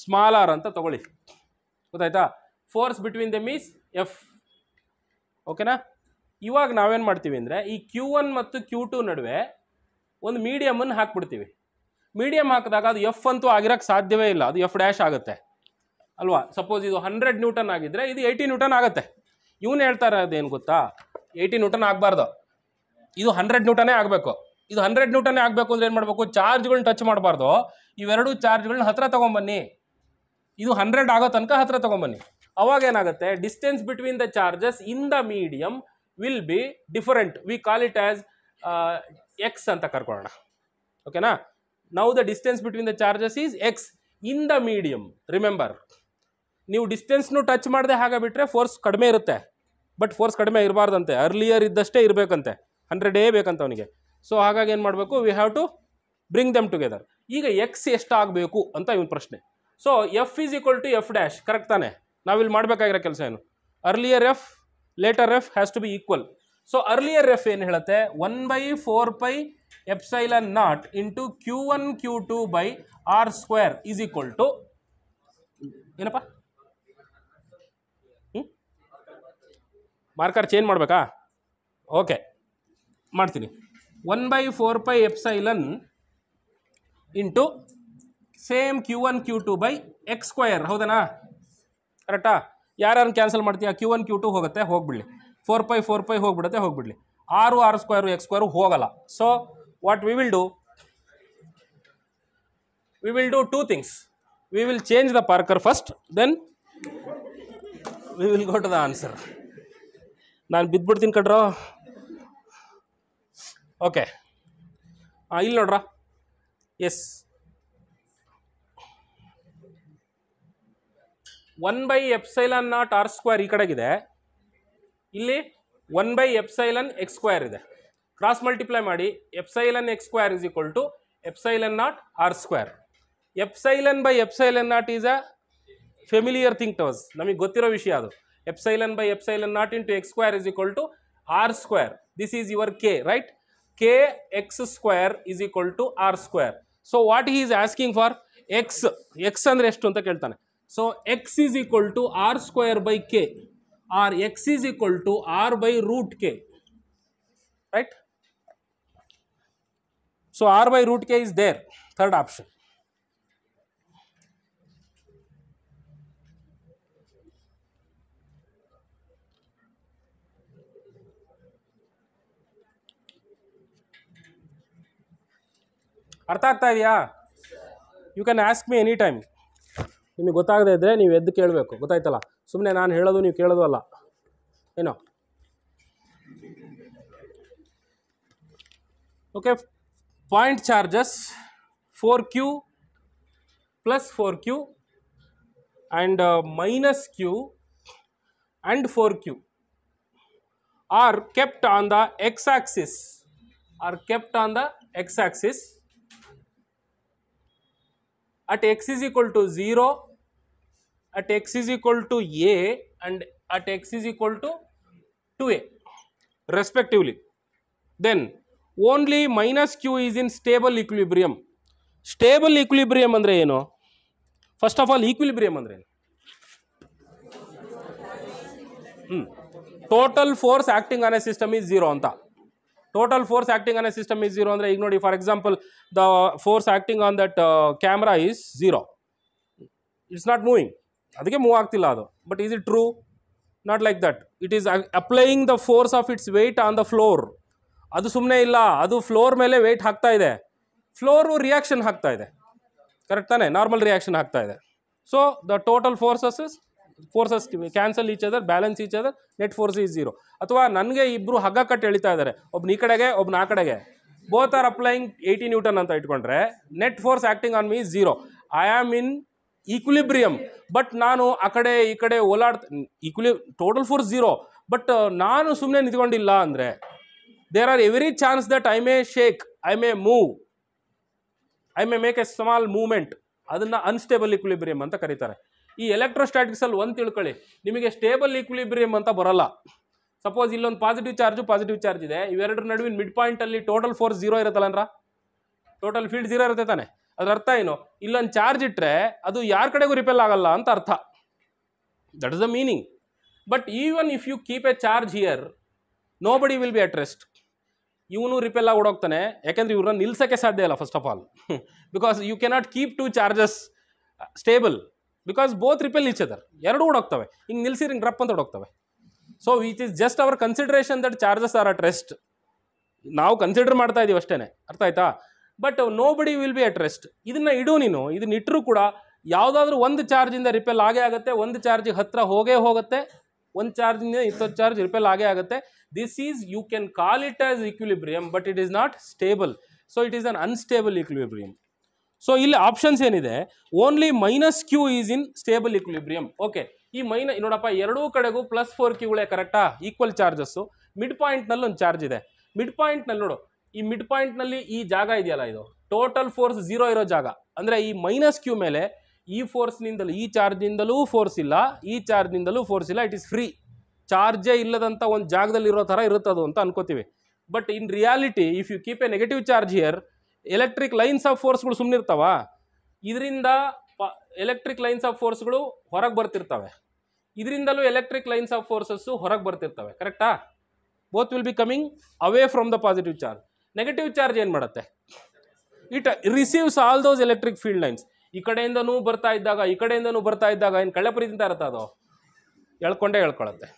small R ಅಂತ ತಗೊಳ್ಳಿ ಗೊತ್ತಾಯ್ತಾ force between the means F ಓಕೆನಾ ಇವಾಗ ನಾವೇನು ಮಾಡ್ತೀವಿ ಅಂದರೆ ಈ ಕ್ಯೂ ಒನ್ ಮತ್ತು ಕ್ಯೂ ಟು ನಡುವೆ ಒಂದು ಮೀಡಿಯಮನ್ನು ಹಾಕ್ಬಿಡ್ತೀವಿ ಮೀಡಿಯಮ್ ಹಾಕಿದಾಗ ಅದು ಎಫ್ ಅಂತೂ ಆಗಿರೋಕ್ಕೆ ಸಾಧ್ಯವೇ ಇಲ್ಲ ಅದು ಎಫ್ ಡ್ಯಾಶ್ ಆಗುತ್ತೆ ಅಲ್ವಾ ಸಪೋಸ್ ಇದು ಹಂಡ್ರೆಡ್ ನ್ಯೂಟನ್ ಆಗಿದ್ದರೆ ಇದು ಏಯ್ಟಿ ನ್ಯೂಟನ್ ಆಗುತ್ತೆ ಇವನು ಹೇಳ್ತಾರೆ ಅದೇನು ಗೊತ್ತಾ ಏಯ್ಟಿ ನ್ಯೂಟನ್ ಆಗಬಾರ್ದು ಇದು ಹಂಡ್ರೆಡ್ ನ್ಯೂಟನೇ ಆಗಬೇಕು ಇದು ಹಂಡ್ರೆಡ್ ನ್ಯೂಟನೇ ಆಗಬೇಕು ಅಂದರೆ ಏನು ಮಾಡಬೇಕು ಚಾರ್ಜ್ಗಳನ್ನ ಟಚ್ ಮಾಡಬಾರ್ದು ಇವೆರಡೂ ಚಾರ್ಜ್ಗಳನ್ನ ಹತ್ತಿರ ತೊಗೊಂಬನ್ನಿ ಇದು ಹಂಡ್ರೆಡ್ ಆಗೋ ತನಕ ಹತ್ತಿರ ತೊಗೊಂಬನ್ನಿ ಅವಾಗ ಏನಾಗುತ್ತೆ distance between the charges in the medium will be different we call it as X ಅಂತ ಕರ್ಕೊಳ್ಳೋಣ ಓಕೆನಾ now the distance between the charges is X in the medium remember ನೀವು ಡಿಸ್ಟೆನ್ಸ್ನು ಟಚ್ ಮಾಡದೆ ಹಾಗೆ ಬಿಟ್ಟರೆ ಫೋರ್ಸ್ ಕಡಿಮೆ ಇರುತ್ತೆ ಬಟ್ ಫೋರ್ಸ್ ಕಡಿಮೆ ಇರಬಾರ್ದಂತೆ ಅರ್ಲಿಯರ್ ಇದ್ದಷ್ಟೇ ಇರಬೇಕಂತೆ ಹಂಡ್ರೆಡ್ ಏ ಬೇಕಂತ ಅವನಿಗೆ ಸೊ ಹಾಗಾಗಿ ಏನು ಮಾಡಬೇಕು we have to bring them together ಈಗ ಎಕ್ಸ್ ಎಷ್ಟಾಗಬೇಕು ಅಂತ ಇವನ್ ಪ್ರಶ್ನೆ so F is equal to F dash correct ತಾನೆ ನಾವಿಲ್ಲಿ ಮಾಡಬೇಕಾಗಿರೋ ಕೆಲಸ ಏನು earlier F later F has to be equal so earlier F N one by four pi epsilon naught into Q one Q two by R square is equal to ऐनप marker change मा okay one by four pi epsilon into same Q one Q two by X square हो करेक्टा ಯಾರ್ಯಾರು cancel ಮಾಡ್ತೀಯ Q one Q two ಹೋಗುತ್ತೆ ಹೋಗ್ಬಿಡಲಿ four pi four pi ಹೋಗ್ಬಿಡುತ್ತೆ ಹೋಗ್ಬಿಡಲಿ R R square X square ಹೋಗಲ್ಲ so what we will do we will do two things we will change the marker first then we will go to the answer ನಾನು ಬಿದ್ದುಬಿಡ್ತೀನಿ ಕಡ್ರೋ okay ಹಾಂ ಇಲ್ಲಿ ನೋಡ್ರ S one by epsilon naught R square ಈ ಕಡೆಗಿದೆ ಇಲ್ಲಿ one by epsilon X square ಇದೆ ಕ್ರಾಸ್ ಮಲ್ಟಿಪ್ಲೈ ಮಾಡಿ epsilon X square is equal to epsilon naught R square epsilon by epsilon naught is a familiar thing to us ನಮಗೆ ಗೊತ್ತಿರೋ ವಿಷಯ ಅದು epsilon by epsilon naught into X square is equal to R square this is your K right K X square is equal to R square so what is asking for X X ಅಂದರೆ ಎಷ್ಟು ಅಂತ ಕೇಳ್ತಾನೆ So, x is equal to r square by k or x is equal to r by root k, right? So, r by root k is there, third option. ಅರ್ಥ ಆಗ್ತಾ you can ask me ಮಿ ನಿಮಗೆ ಗೊತ್ತಾಗದೇ ಇದ್ದರೆ ನೀವು ಎದ್ದು ಕೇಳಬೇಕು ಗೊತ್ತಾಯ್ತಲ್ಲ ಸುಮ್ಮನೆ ನಾನು ಹೇಳೋದು ನೀವು ಕೇಳೋದು ಅಲ್ಲ ಏನೋ okay point charges four Q plus four Q and minus Q and four Q are kept on the X axis are kept on the X axis at x is equal to 0 at x is equal to a and at x is equal to 2a respectively. Then only minus q is in stable equilibrium. Stable equilibrium andre you know. First of all equilibrium andre. Hmm. Total force acting on a system is 0 anta. Total force acting on a system is 0 andre ignore for example the force acting on that uh, camera is 0. It's not moving. ಅದಕ್ಕೆ move ಆಗ್ತಿಲ್ಲ ಅದು but is it true not like that it is applying the force of its weight on the floor ಅದು ಸುಮ್ಮನೆ ಇಲ್ಲ ಅದು floor ಮೇಲೆ weight ಹಾಕ್ತಾ ಇದೆ ಫ್ಲೋರು ರಿಯಾಕ್ಷನ್ ಹಾಕ್ತಾ ಇದೆ ಕರೆಕ್ಟ್ ತಾನೇ ನಾರ್ಮಲ್ ರಿಯಾಕ್ಷನ್ ಆಗ್ತಾ ಇದೆ so the total forces forces cancel each other balance each other net force is zero ಅಥವಾ ನನಗೆ ಇಬ್ಬರು ಹಗ್ಗ ಕಟ್ಟು ಎಳಿತಾ ಇದ್ದಾರೆ ಒಬ್ನ ಈ ಕಡೆಗೆ ಒಬ್ಬನ ಆ ಕಡೆಗೆ both are applying eighty newton ಅಂತ ಇಟ್ಕೊಂಡ್ರೆ net force acting on me zero I am in equilibrium but ನಾನು ಆ ಕಡೆ ಈ ಕಡೆ ಓಲಾಡ್ತ equally total force zero but ನಾನು ಸುಮ್ಮನೆ ನಿಂತ್ಕೊಂಡಿಲ್ಲ ಅಂದರೆ there are every chance that I may shake I may move I may make a small movement ಅದನ್ನು ಅನ್ಸ್ಟೇಬಲ್ ಈಕ್ವಿಲಿಬ್ರಿಯಂ ಅಂತ ಕರೀತಾರೆ ಈ ಎಲೆಕ್ಟ್ರೋಸ್ಟ್ಯಾಟಿಕ್ಸಲ್ಲಿ ಒಂದು ತಿಳ್ಕೊಳ್ಳಿ ನಿಮಗೆ ಸ್ಟೇಬಲ್ ಈಕ್ವಿಲಿಬ್ರಿಯಮ್ ಅಂತ ಬರಲ್ಲ ಸಪೋಸ್ ಇಲ್ಲೊಂದು ಪಾಸಿಟಿವ್ ಚಾರ್ಜು ಪಾಸಿಟಿವ್ ಚಾರ್ಜ್ ಇದೆ ಇವೆರಡರ ನಡುವಿನ ಮಿಡ್ ಪಾಯಿಂಟಲ್ಲಿ ಟೋಟಲ್ ಫೋರ್ಸ್ ಝೀರೋ ಅಂದ್ರೆ ಟೋಟಲ್ ಫೀಲ್ಡ್ ಝೀರೋ ಇರುತ್ತೆ ತಾನೆ ಅದ್ರ ಅರ್ಥ ಏನು ಇಲ್ಲೊಂದು ಚಾರ್ಜ್ ಇಟ್ಟರೆ ಅದು ಯಾರ ಕಡೆಗೂ ರಿಪೆಲ್ ಆಗಲ್ಲ ಅಂತ ಅರ್ಥ that is the meaning but even if you keep a charge here nobody will be at rest ಇವನು ರಿಪೆಲ್ ಆಗಿ ಓಡೋಗ್ತಾನೆ ಯಾಕೆಂದರೆ ಇವ್ರನ್ನ ನಿಲ್ಸೋಕ್ಕೆ ಸಾಧ್ಯ ಇಲ್ಲ first of all because you cannot keep two charges stable because both repel each other ಎರಡೂ ಓಡೋಗ್ತವೆ ಹಿಂಗೆ ನಿಲ್ಸಿರಿ ಹಿಂಗೆ ಡ್ರಪ್ ಅಂತ ಓಡೋಗ್ತವೆ so which is just our consideration that charges are at rest ನಾವು ಕನ್ಸಿಡರ್ ಮಾಡ್ತಾ ಇದ್ದೀವಿ ಅಷ್ಟೇ ಅರ್ಥ ಆಯ್ತಾ but nobody will be at rest ಇದನ್ನು ಇಡು ನೀನು ಇದನ್ನ ಇಟ್ಟರೂ ಕೂಡ ಯಾವುದಾದ್ರೂ ಒಂದು ಚಾರ್ಜಿಂದ ರಿಪೇಲ್ ಆಗೇ ಆಗುತ್ತೆ ಒಂದು ಚಾರ್ಜಿಗೆ ಹತ್ತಿರ ಹೋಗೇ ಹೋಗುತ್ತೆ ಒಂದು ಚಾರ್ಜಿಂದ ಇತ್ತೊಂದು ಚಾರ್ಜ್ ರಿಪೇಲ್ ಆಗೇ ಆಗುತ್ತೆ this is you can call it as equilibrium but it is not stable so it is un unstable equilibrium so ಇಲ್ಲಿ ಆಪ್ಷನ್ಸ್ ಏನಿದೆ only minus Q is in stable equilibrium okay ಈ ಮೈನ ನೋಡಪ್ಪ ಎರಡೂ ಕಡೆಗೂ plus four ಕ್ಯೂಗಳೇ ಕರೆಕ್ಟಾ equal charges mid ಪಾಯಿಂಟ್ನಲ್ಲಿ ಒಂದು ಚಾರ್ಜ್ ಇದೆ ಮಿಡ್ ಪಾಯಿಂಟ್ನಲ್ಲಿ ನೋಡು ಈ ಮಿಡ್ ಪಾಯಿಂಟ್ನಲ್ಲಿ ಈ ಜಾಗ ಇದೆಯಲ್ಲ ಇದು ಟೋಟಲ್ ಫೋರ್ಸ್ ಝೀರೋ ಇರೋ ಜಾಗ ಅಂದರೆ ಈ ಮೈನಸ್ ಕ್ಯೂ ಮೇಲೆ ಈ ಫೋರ್ಸ್ನಿಂದಲೂ ಈ ಚಾರ್ಜ್ನಿಂದಲೂ ಫೋರ್ಸ್ ಇಲ್ಲ ಈ ಚಾರ್ಜ್ನಿಂದಲೂ ಫೋರ್ಸ್ ಇಲ್ಲ ಇಟ್ ಇಸ್ ಫ್ರೀ ಚಾರ್ಜೇ ಇಲ್ಲದಂಥ ಒಂದು ಜಾಗದಲ್ಲಿ ಇರೋ ಥರ ಇರುತ್ತದು ಅಂತ ಅನ್ಕೋತೀವಿ but in reality if you keep a negative charge here electric lines of ಫೋರ್ಸ್ಗಳು ಸುಮ್ಮನಿರ್ತಾವ ಇದರಿಂದ ಪ ಎಲೆಕ್ಟ್ರಿಕ್ ಲೈನ್ಸ್ ಆಫ್ ಫೋರ್ಸ್ಗಳು ಹೊರಗೆ ಬರ್ತಿರ್ತವೆ ಇದರಿಂದಲೂ ಎಲೆಕ್ಟ್ರಿಕ್ ಲೈನ್ಸ್ ಆಫ್ ಫೋರ್ಸಸ್ಸು ಹೊರಗೆ ಬರ್ತಿರ್ತವೆ ಕರೆಕ್ಟಾ both will be coming away from the positive charge negative charge ಏನು ಮಾಡುತ್ತೆ it receives all those electric field lines ಈ ಕಡೆಯಿಂದನೂ ಬರ್ತಾ ಇದ್ದಾಗ ಈ ಕಡೆಯಿಂದನೂ ಬರ್ತಾ ಇದ್ದಾಗ ಏನು ಕಳ್ಳೆಪುರಿದಿಂದ ಇರುತ್ತೆ ಅದು ಹೇಳ್ಕೊಂಡೇ ಹೇಳ್ಕೊಳ್ಳುತ್ತೆ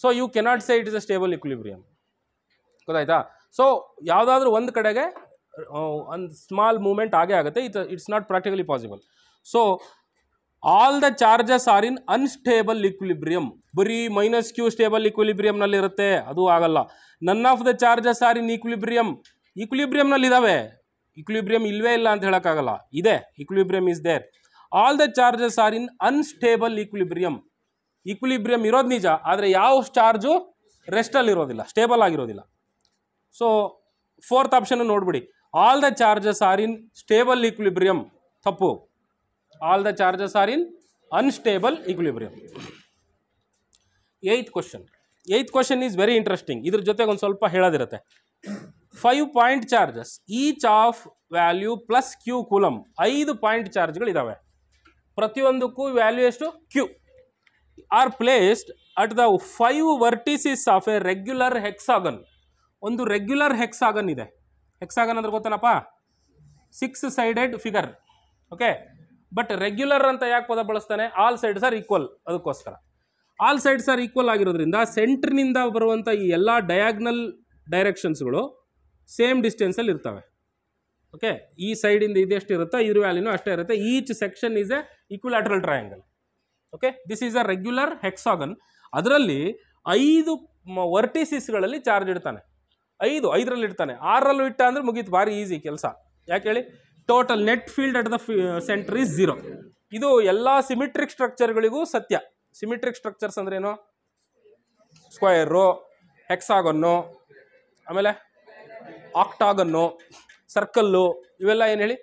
so you cannot say it is a stable equilibrium ಗೊತ್ತಾಯ್ತಾ ಸೊ ಯಾವುದಾದ್ರೂ ಒಂದು ಕಡೆಗೆ ಒಂದು ಸ್ಮಾಲ್ ಮೂಮೆಂಟ್ ಆಗೇ ಆಗುತ್ತೆ it it's not practically possible so all the charges are in unstable equilibrium ಬರೀ ಮೈನಸ್ ಕ್ಯೂ ಸ್ಟೇಬಲ್ ಇಕ್ವಿಲಿಬ್ರಿಯಂನಲ್ಲಿ ಇರುತ್ತೆ ಅದು ಆಗಲ್ಲ none of the charges are in equilibrium ಈಕ್ವಿಲಿಬ್ರಿಯಂನಲ್ಲಿ ಇದಾವೆ ಇಕ್ವಿಲಿಬ್ರಿಯಂ ಇಲ್ವೇ ಇಲ್ಲ ಅಂತ ಹೇಳೋಕ್ಕಾಗಲ್ಲ ಇದೆ equilibrium is there all the charges are in unstable equilibrium equilibrium ಇರೋದು ನಿಜ ಆದರೆ ಯಾವ ಚಾರ್ಜು ರೆಸ್ಟಲ್ಲಿ ಇರೋದಿಲ್ಲ ಸ್ಟೇಬಲ್ ಆಗಿರೋದಿಲ್ಲ ಸೊ ಫೋರ್ತ್ ಆಪ್ಷನ್ ನೋಡ್ಬಿಡಿ all the charges are in stable equilibrium ತಪ್ಪು all the charges are in unstable equilibrium eighth question eighth question is very interesting ಇದ್ರ ಜೊತೆಗೆ ಒಂದು ಸ್ವಲ್ಪ ಹೇಳೋದಿರುತ್ತೆ five point charges each of value plus Q coulomb ಐದು point ಚಾರ್ಜ್ಗಳಿದ್ದಾವೆ ಪ್ರತಿಯೊಂದಕ್ಕೂ value ಎಷ್ಟು Q are placed at the five vertices of a regular hexagon ಒಂದು ರೆಗ್ಯುಲರ್ ಹೆಕ್ಸಾಗನ್ ಇದೆ ಹೆಕ್ಸಾಗನ್ ಅಂದ್ರೆ ಗೊತ್ತಾನಪ್ಪ six sided figure okay but regular ಅಂತ ಯಾಕೆ ಪದ ಬಳಸ್ತಾನೆ ಆಲ್ ಸೈಡ್ಸ್ ಆರ್ ಈಕ್ವಲ್ ಅದಕ್ಕೋಸ್ಕರ ಆಲ್ ಸೈಡ್ಸ್ ಆರ್ ಈಕ್ವಲ್ ಆಗಿರೋದ್ರಿಂದ ಸೆಂಟ್ರ್ನಿಂದ ಬರುವಂಥ ಈ ಎಲ್ಲ ಡಯಾಗ್ನಲ್ ಡೈರೆಕ್ಷನ್ಸ್ಗಳು ಸೇಮ್ ಡಿಸ್ಟೆನ್ಸಲ್ಲಿ ಇರ್ತವೆ ಓಕೆ ಈ ಸೈಡಿಂದ ಇದೆಷ್ಟು ಇರುತ್ತೋ ಇದ್ರ ವ್ಯಾಲ್ಯೂ ಅಷ್ಟೇ ಇರುತ್ತೆ each section is a equilateral triangle okay this is a regular hexagon ಅದರಲ್ಲಿ ಐದು ವರ್ಟಿಸಿಸ್ಗಳಲ್ಲಿ ಚಾರ್ಜ್ ಇಡ್ತಾನೆ ಐದು ಐದರಲ್ಲಿ ಇಡ್ತಾನೆ ಆರರಲ್ಲೂ ಇಟ್ಟ ಅಂದರೆ ಮುಗೀತು ಭಾರಿ ಈಸಿ ಕೆಲಸ ಯಾಕೆ ಹೇಳಿ total net field at the center is zero ಇದು ಎಲ್ಲ ಸಿಮಿಟ್ರಿಕ್ ಸ್ಟ್ರಕ್ಚರ್ಗಳಿಗೂ ಸತ್ಯ ಸಿಮಿಟ್ರಿಕ್ ಸ್ಟ್ರಕ್ಚರ್ಸ್ ಅಂದ್ರೇನು ಸ್ಕ್ವಯರು ಹೆಕ್ಸಾಗನ್ನು ಆಮೇಲೆ ಆಕ್ಟಾಗನ್ನು ಸರ್ಕಲ್ಲು ಇವೆಲ್ಲ ಏನು ಹೇಳಿ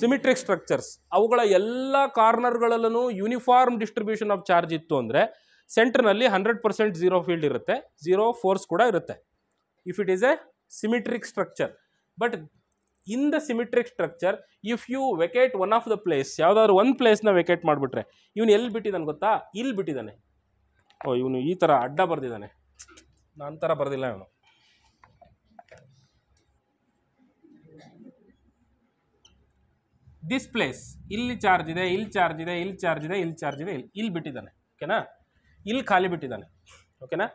ಸಿಮಿಟ್ರಿಕ್ ಸ್ಟ್ರಕ್ಚರ್ಸ್ ಅವುಗಳ ಎಲ್ಲ ಕಾರ್ನರ್ಗಳಲ್ಲೂ ಯೂನಿಫಾರ್ಮ್ ಡಿಸ್ಟ್ರಿಬ್ಯೂಷನ್ ಆಫ್ ಚಾರ್ಜ್ ಇತ್ತು ಅಂದರೆ ಸೆಂಟ್ರ್ನಲ್ಲಿ ಹಂಡ್ರೆಡ್ ಪರ್ಸೆಂಟ್ ಝೀರೋ ಫೀಲ್ಡ್ ಇರುತ್ತೆ ಝೀರೋ ಫೋರ್ಸ್ ಕೂಡ ಇರುತ್ತೆ if it is a symmetric structure but in the symmetric structure if you vacate one of the place ಯಾವುದಾದ್ರು ಒಂದು ಪ್ಲೇಸ್ನ ವೆಕೇಟ್ ಮಾಡಿಬಿಟ್ರೆ ಇವನು ಎಲ್ಲಿ ಬಿಟ್ಟಿದ್ದಾನೆ ಗೊತ್ತಾ ಇಲ್ಲಿ ಬಿಟ್ಟಿದ್ದಾನೆ ಓ ಇವನು ಈ ಥರ ಅಡ್ಡ ಬರೆದಿದ್ದಾನೆ ನಾನು ತರ ಬರ್ದಿಲ್ಲ ಇವನು ದಿಸ್ ಪ್ಲೇಸ್ ಇಲ್ಲಿ ಚಾರ್ಜ್ ಇದೆ ಇಲ್ಲಿ ಚಾರ್ಜ್ ಇದೆ ಇಲ್ಲಿ ಚಾರ್ಜ್ ಇದೆ ಇಲ್ಲಿ ಚಾರ್ಜ್ ಇದೆ ಇಲ್ಲಿ ಇಲ್ಲಿ ಬಿಟ್ಟಿದ್ದಾನೆ ಓಕೆನಾ ಇಲ್ಲಿ ಖಾಲಿ ಬಿಟ್ಟಿದ್ದಾನೆ ಓಕೆನಾ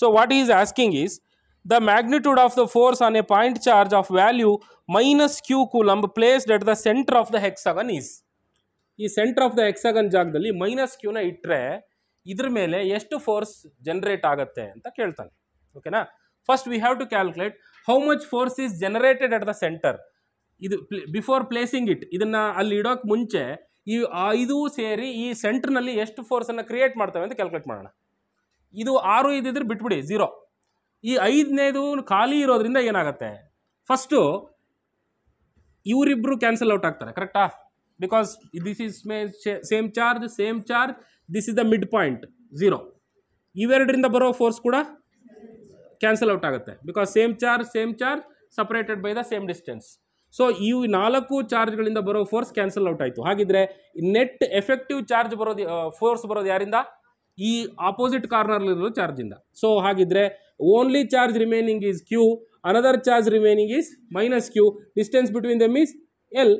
so what is asking is the magnitude of the force on a point charge of value minus q coulomb placed at the center of the hexagon is ಈ ಸೆಂಟರ್ ಆಫ್ ದ ಎಕ್ಸಗನ್ ಜಾಗದಲ್ಲಿ minus ಕ್ಯೂನ ಇಟ್ಟರೆ ಇದ್ರ ಮೇಲೆ ಎಷ್ಟು force generate ಆಗುತ್ತೆ ಅಂತ ಕೇಳ್ತಾನೆ ಓಕೆನಾ first we have to calculate how much force is generated at the center ಇದು ಬಿಫೋರ್ ಪ್ಲೇಸಿಂಗ್ ಇಟ್ ಇದನ್ನು ಅಲ್ಲಿ ಇಡೋಕೆ ಮುಂಚೆ ಈ ಇದು ಸೇರಿ ಈ ಸೆಂಟ್ರ್ನಲ್ಲಿ ಎಷ್ಟು ಫೋರ್ಸನ್ನು ಕ್ರಿಯೇಟ್ ಮಾಡ್ತವೆ ಅಂತ ಕ್ಯಾಲ್ಕುಲೇಟ್ ಮಾಡೋಣ ಇದು ಆರು ಇದ್ರೆ ಬಿಟ್ಬಿಡಿ ಝೀರೋ ಈ ಐದನೇದು ಖಾಲಿ ಇರೋದ್ರಿಂದ ಏನಾಗುತ್ತೆ ಫಸ್ಟು ಇವರಿಬ್ಬರು ಕ್ಯಾನ್ಸಲ್ ಔಟ್ ಆಗ್ತಾರೆ ಕರೆಕ್ಟಾ because this is may same charge same charge this is the mid point zero ಇವೆರಡರಿಂದ ಬರೋ ಫೋರ್ಸ್ ಕೂಡ ಕ್ಯಾನ್ಸಲ್ ಔಟ್ ಆಗುತ್ತೆ because same charge same charge separated by the same distance so ಈ ನಾಲ್ಕು ಚಾರ್ಜ್ಗಳಿಂದ ಬರೋ ಫೋರ್ಸ್ ಕ್ಯಾನ್ಸಲ್ ಔಟ್ ಆಯಿತು ಹಾಗಿದ್ರೆ ನೆಟ್ ಎಫೆಕ್ಟಿವ್ ಚಾರ್ಜ್ ಬರೋದು ಫೋರ್ಸ್ ಬರೋದು ಯಾರಿಂದ ಈ ಆಪೋಸಿಟ್ ಕಾರ್ನರ್ಲಿರೋದು ಚಾರ್ಜಿಂದ ಸೊ ಹಾಗಿದ್ರೆ only charge remaining is q another charge remaining is minus q distance between them is l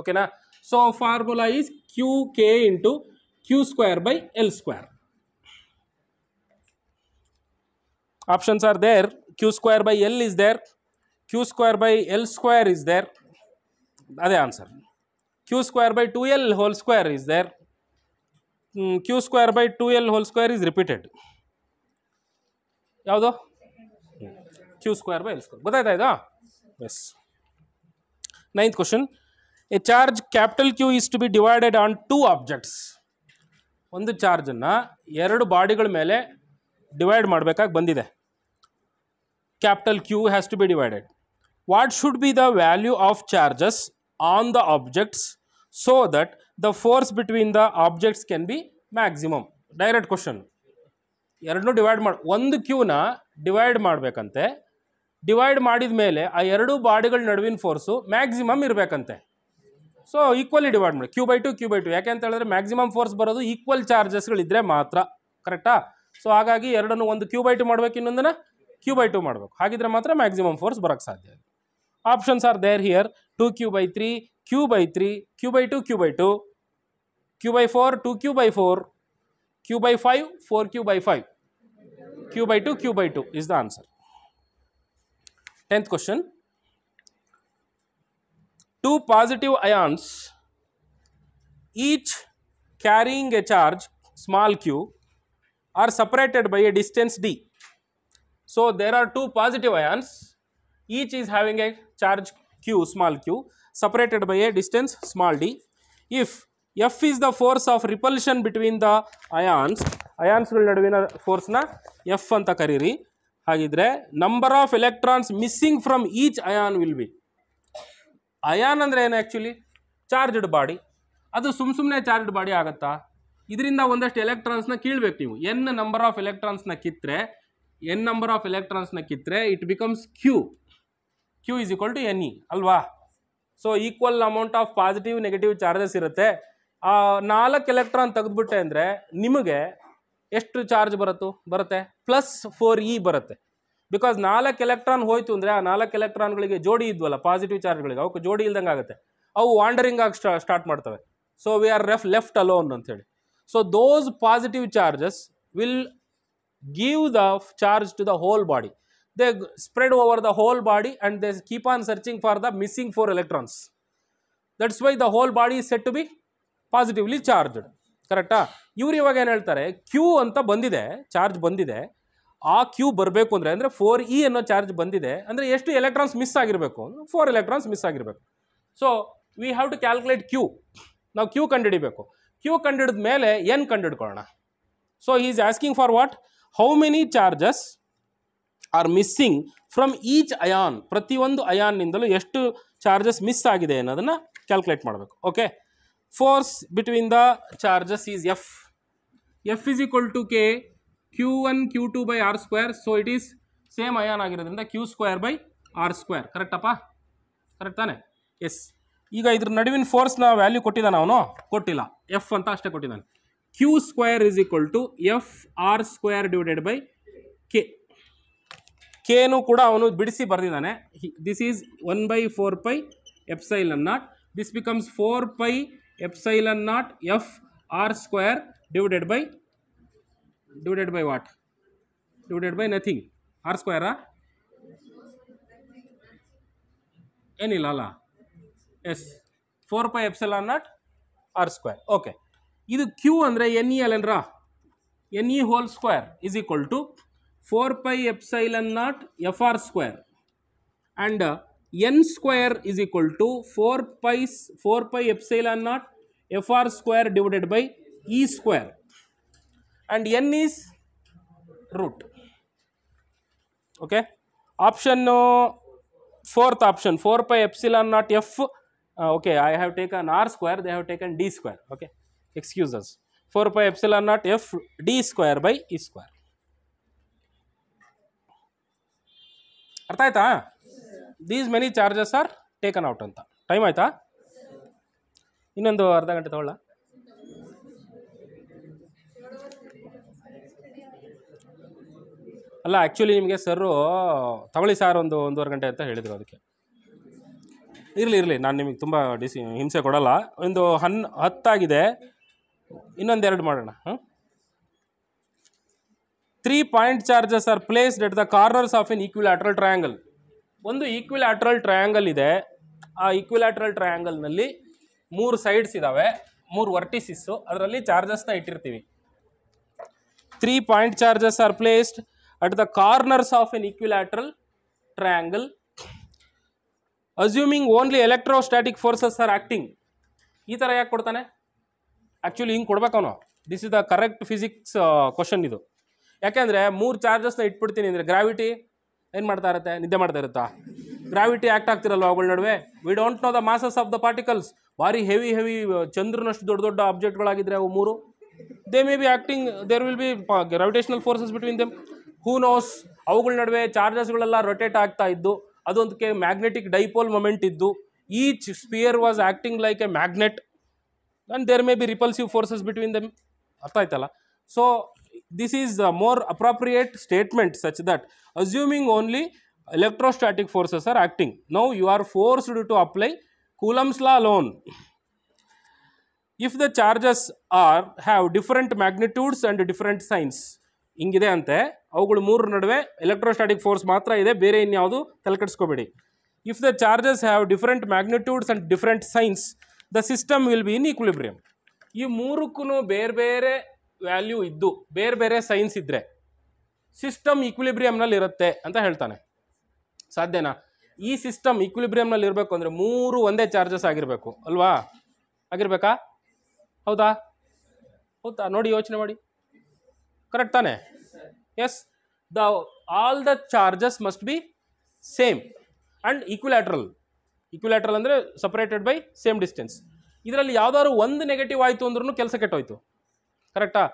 okay na so formula is qk into q square by l square options are there q square by l is there q square by l square is there ಅದೇ answer. Q square by two L whole square is there. Hmm, q square by two L whole square is repeated. ಯಾವುದು Q square by L square ಗೊತ್ತಾಯ್ತಾ ಇದು is ninth question a charge capital Q is to be divided on two objects ಒಂದು ಚಾರ್ಜನ್ನು ಎರಡು ಬಾಡಿಗಳ ಮೇಲೆ divide ಮಾಡಬೇಕಾಗಿ ಬಂದಿದೆ capital Q has to be divided what should be the value of charges on the objects so that the force between the objects can be maximum direct question ಎರಡನ್ನೂ divide ಮಾಡಿ ಒಂದು ಕ್ಯೂನ ಡಿವೈಡ್ ಮಾಡಬೇಕಂತೆ ಡಿವೈಡ್ ಮಾಡಿದ ಮೇಲೆ ಆ ಎರಡು ಬಾಡಿಗಳ ನಡುವಿನ force maximum ಇರಬೇಕಂತೆ ಸೊ ಈಕ್ವಲಿ ಡಿವೈಡ್ ಮಾಡಿ Q by two Q by two ಯಾಕೆ ಅಂತ ಹೇಳಿದ್ರೆ ಮ್ಯಾಕ್ಸಿಮಮ್ ಫೋರ್ಸ್ ಬರೋದು ಈಕ್ವಲ್ ಚಾರ್ಜಸ್ಗಳಿದ್ದರೆ ಮಾತ್ರ ಕರೆಕ್ಟಾ ಸೊ ಹಾಗಾಗಿ ಎರಡನ್ನು ಒಂದು ಕ್ಯೂ ಬೈ ಟು ಮಾಡಬೇಕು ಇನ್ನೊಂದನ್ನು ಕ್ಯೂ ಬೈ ಟು ಮಾಡಬೇಕು ಹಾಗಿದ್ರೆ ಮಾತ್ರ ಮ್ಯಾಕ್ಸಿಮಮ್ ಫೋರ್ಸ್ ಬರೋಕ್ಕೆ ಸಾಧ್ಯ options are there here two Q by three Q by three Q by two Q by two Q by four two Q by four q by 5, 4q by 5. q by 2, q by 2 is the answer. Tenth question. Two positive ions, each carrying a charge small q, are separated by a distance d. So, there are two positive ions, each is having a charge q small q separated by a distance small d. If F is the force of repulsion between the ions ಅಯಾನ್ಸ್ಗಳ ನಡುವಿನ ಫೋರ್ಸ್ನ F ಅಂತ ಕರೀರಿ ಹಾಗಿದ್ರೆ number of electrons missing from each ion will be ion ಅಂದರೆ ಏನು actually charged body ಅದು ಸುಮ್ಮ ಸುಮ್ಮನೆ ಚಾರ್ಜ್ಡ್ ಬಾಡಿ ಆಗುತ್ತಾ ಇದರಿಂದ ಒಂದಷ್ಟು ಎಲೆಕ್ಟ್ರಾನ್ಸ್ನ ಕೀಳ್ಬೇಕು ನೀವು ಎನ್ ನಂಬರ್ ಆಫ್ ಎಲೆಕ್ಟ್ರಾನ್ಸ್ನ ಕಿತ್ತರೆ ಎನ್ ನಂಬರ್ ಆಫ್ ಎಲೆಕ್ಟ್ರಾನ್ಸ್ನ ಕಿತ್ತರೆ it becomes Q Q is equal to N E ಅಲ್ವಾ so equal amount of positive negative charges ಇರುತ್ತೆ ಆ ನಾಲ್ಕು ಎಲೆಕ್ಟ್ರಾನ್ ತೆಗೆದ್ಬಿಟ್ಟೆ ಅಂದರೆ ನಿಮಗೆ ಎಷ್ಟು ಚಾರ್ಜ್ ಬರುತ್ತೋ ಬರುತ್ತೆ ಪ್ಲಸ್ ಫೋರ್ ಇ e ಬರುತ್ತೆ ಬಿಕಾಸ್ ನಾಲ್ಕು ಎಲೆಕ್ಟ್ರಾನ್ ಹೋಯಿತು ಅಂದರೆ ಆ ನಾಲ್ಕು ಎಲೆಕ್ಟ್ರಾನ್ಗಳಿಗೆ ಜೋಡಿ ಇದ್ವಲ್ಲ ಪಾಸಿಟಿವ್ ಚಾರ್ಜ್ಗಳಿಗೆ ಅವಕ್ಕೆ ಜೋಡಿ ಇಲ್ದಂಗೆ ಆಗುತ್ತೆ ಅವು ವಾಂಡರಿಂಗ್ ಆಗಿ ಸ್ಟಾರ್ಟ್ ಮಾಡ್ತವೆ so we are ref left alone ಹೇಳಿ so those positive charges will give the charge to the whole body they spread over the whole body and they keep on searching for the missing four electrons that's why the whole body is set to be positively charged ಕರೆಕ್ಟಾ ಇವ್ರು ಇವಾಗ ಏನು ಹೇಳ್ತಾರೆ Q ಅಂತ ಬಂದಿದೆ charge ಬಂದಿದೆ ಆ Q ಬರಬೇಕು ಅಂದರೆ ಅಂದರೆ ಫೋರ್ ಇ e ಅನ್ನೋ ಚಾರ್ಜ್ ಬಂದಿದೆ ಅಂದರೆ ಎಷ್ಟು ಎಲೆಕ್ಟ್ರಾನ್ಸ್ ಮಿಸ್ ಆಗಿರಬೇಕು ಫೋರ್ ಎಲೆಕ್ಟ್ರಾನ್ಸ್ ಮಿಸ್ ಆಗಿರಬೇಕು so we have to calculate Q ನಾವು ಕ್ಯೂ ಕಂಡುಹಿಡಿಬೇಕು ಕ್ಯೂ ಕಂಡುಹಿಡಿದ ಮೇಲೆ ಕಂಡು ಕಂಡುಹಿಡ್ಕೊಳ್ಳೋಣ so is asking for what how many charges are missing from each ion ಪ್ರತಿಯೊಂದು ಅಯಾನ್ನಿಂದಲೂ ಎಷ್ಟು ಚಾರ್ಜಸ್ ಮಿಸ್ ಆಗಿದೆ ಅನ್ನೋದನ್ನು ಕ್ಯಾಲ್ಕುಲೇಟ್ ಮಾಡಬೇಕು okay force between the charges is F F is equal to K Q one Q two by R square so it is same ion ಆಗಿರೋದ್ರಿಂದ Q square by R square ಕರೆಕ್ಟಪ್ಪ correct ತಾನೆ yes ಈಗ ಇದ್ರ ನಡುವಿನ ಫೋರ್ಸ್ನ value ಕೊಟ್ಟಿದ್ದಾನೆ ಅವನು ಕೊಟ್ಟಿಲ್ಲ F ಅಂತ ಅಷ್ಟೇ ಕೊಟ್ಟಿದ್ದಾನೆ Q square is equal to F R square divided by K ಕೆನೂ ಕೂಡ ಅವನು ಬಿಡಿಸಿ ಬರೆದಿದ್ದಾನೆ this is one by four pi epsilon not this becomes four pi epsilon not F R square divided by divided by what divided by nothing R square ah एनिल ಅಲ್ಲ is four pi epsilon not R square okay ಇದು Q ಅಂದರೆ N E ಅಲ್ಲೇನ್ರ N E whole square is equal to four pi epsilon not F R square and n square is equal to 4 pi, 4 pi epsilon naught fr square divided by e square and n is root. Okay. Option no uh, fourth option 4 pi epsilon naught f. Uh, okay, I have taken r square, they have taken d square. Okay, excuse us. 4 pi epsilon naught f d square by e square. ಅರ್ಥ these many charges are taken out ಅಂತ time ಆಯಿತಾ ಇನ್ನೊಂದು ಅರ್ಧ ಗಂಟೆ ತಗೊಳ್ಳ ಅಲ್ಲ actually ನಿಮಗೆ sir ತಗೊಳ್ಳಿ sir ಒಂದು ಒಂದೂವರೆ ಗಂಟೆ ಅಂತ ಹೇಳಿದರು ಅದಕ್ಕೆ ಇರಲಿ ಇರಲಿ ನಾನು ನಿಮಗೆ ತುಂಬ ಡಿಸಿ ಹಿಂಸೆ ಕೊಡಲ್ಲ ಒಂದು ಹನ್ ಹತ್ತಾಗಿದೆ ಇನ್ನೊಂದೆರಡು ಮಾಡೋಣ ಹ್ಞೂ three point charges are placed at the corners of in equilateral triangle ಒಂದು ಈಕ್ವಿಲ್ಯಾಟ್ರಲ್ ಟ್ರಯಾಂಗಲ್ ಇದೆ ಆ ಈಕ್ವಿಲ್ಯಾಟ್ರಲ್ ಟ್ರಯಾಂಗಲ್ನಲ್ಲಿ ಮೂರು ಸೈಡ್ಸ್ ಇದ್ದಾವೆ ಮೂರು ವರ್ಟಿಸಿಸ್ಸು ಅದರಲ್ಲಿ ಚಾರ್ಜಸ್ನ ಇಟ್ಟಿರ್ತೀವಿ three point charges are placed at the corners of an equilateral triangle assuming only electrostatic forces are acting ಈ ಥರ ಯಾಕೆ ಕೊಡ್ತಾನೆ ಆ್ಯಕ್ಚುಲಿ ಹಿಂಗೆ ಕೊಡ್ಬೇಕವನು this is the correct physics question ಇದು ಯಾಕೆಂದರೆ ಮೂರು ಚಾರ್ಜಸ್ನ ಇಟ್ಬಿಡ್ತೀನಿ ಅಂದರೆ ಗ್ರಾವಿಟಿ ಏನು ಮಾಡ್ತಾ ಇರುತ್ತೆ ನಿದ್ದೆ ಮಾಡ್ತಾ ಇರುತ್ತಾ ಗ್ರಾವಿಟಿ ಆ್ಯಕ್ಟ್ ಆಗ್ತಿರಲ್ವ ಅವುಗಳ ನಡುವೆ we don't know the masses of the particles ಭಾರಿ ಹೆವಿ ಹೆವಿ uh, ಚಂದ್ರನಷ್ಟು ದೊಡ್ಡ ದೊಡ್ಡ ಆಬ್ಜೆಕ್ಟ್ಗಳಾಗಿದ್ದರೆ ಅವು ಮೂರು they may be acting there will be gravitational forces between them who knows ಅವುಗಳ ನಡುವೆ ಚಾರ್ಜಸ್ಗಳೆಲ್ಲ ರೊಟೇಟ್ ಆಗ್ತಾ ಇದ್ದು ಅದೊಂದಕ್ಕೆ ಮ್ಯಾಗ್ನೆಟಿಕ್ ಡೈಪೋಲ್ ಮೊಮೆಂಟ್ ಇದ್ದು each sphere was acting like a magnet and there may be repulsive forces between them ಅರ್ಥ ಆಯ್ತಲ್ಲ so this is a more appropriate statement such that assuming only electrostatic forces are acting. Now, you are forced to apply Coulomb's law alone. If the charges are have different magnitudes and different signs ಹಿಂಗಿದೆ ಅಂತೆ ಅವುಗಳು ಮೂರು ನಡುವೆ electrostatic force ಮಾತ್ರ ಇದೆ ಬೇರೆ ಇನ್ಯಾವುದು ತಲೆಕಟ್ಸ್ಕೋಬೇಡಿ if the charges have different magnitudes and different signs the system will be in ಈ ಮೂರಕ್ಕೂ ಬೇರೆ ಬೇರೆ ವ್ಯಾಲ್ಯೂ ಇದ್ದು ಬೇರೆ ಬೇರೆ ಸೈನ್ಸ್ ಇದ್ದರೆ ಸಿಸ್ಟಮ್ ಈಕ್ವಿಲಿಬ್ರಿಯಂನಲ್ಲಿ ಇರುತ್ತೆ ಅಂತ ಹೇಳ್ತಾನೆ ಸಾಧ್ಯನಾ ಈ ಸಿಸ್ಟಮ್ ಈಕ್ವಿಲಿಬ್ರಿಯಂನಲ್ಲಿ ಇರಬೇಕು ಅಂದರೆ ಮೂರು ಒಂದೇ ಚಾರ್ಜಸ್ ಆಗಿರಬೇಕು ಅಲ್ವಾ ಆಗಿರಬೇಕಾ ಹೌದಾ ಹೌದಾ ನೋಡಿ ಯೋಚನೆ ಮಾಡಿ ಕರೆಕ್ಟ್ ತಾನೆ as the all the charges must be same and equilateral equilateral ಅಂದರೆ ಸಪ್ರೇಟೆಡ್ ಬೈ ಸೇಮ್ ಡಿಸ್ಟೆನ್ಸ್ ಇದರಲ್ಲಿ ಯಾವುದಾದ್ರು ಒಂದು ನೆಗೆಟಿವ್ ಆಯಿತು ಅಂದ್ರೂ ಕೆಲಸ ಕೆಟ್ಟೋಯ್ತು ಕರೆಕ್ಟಾ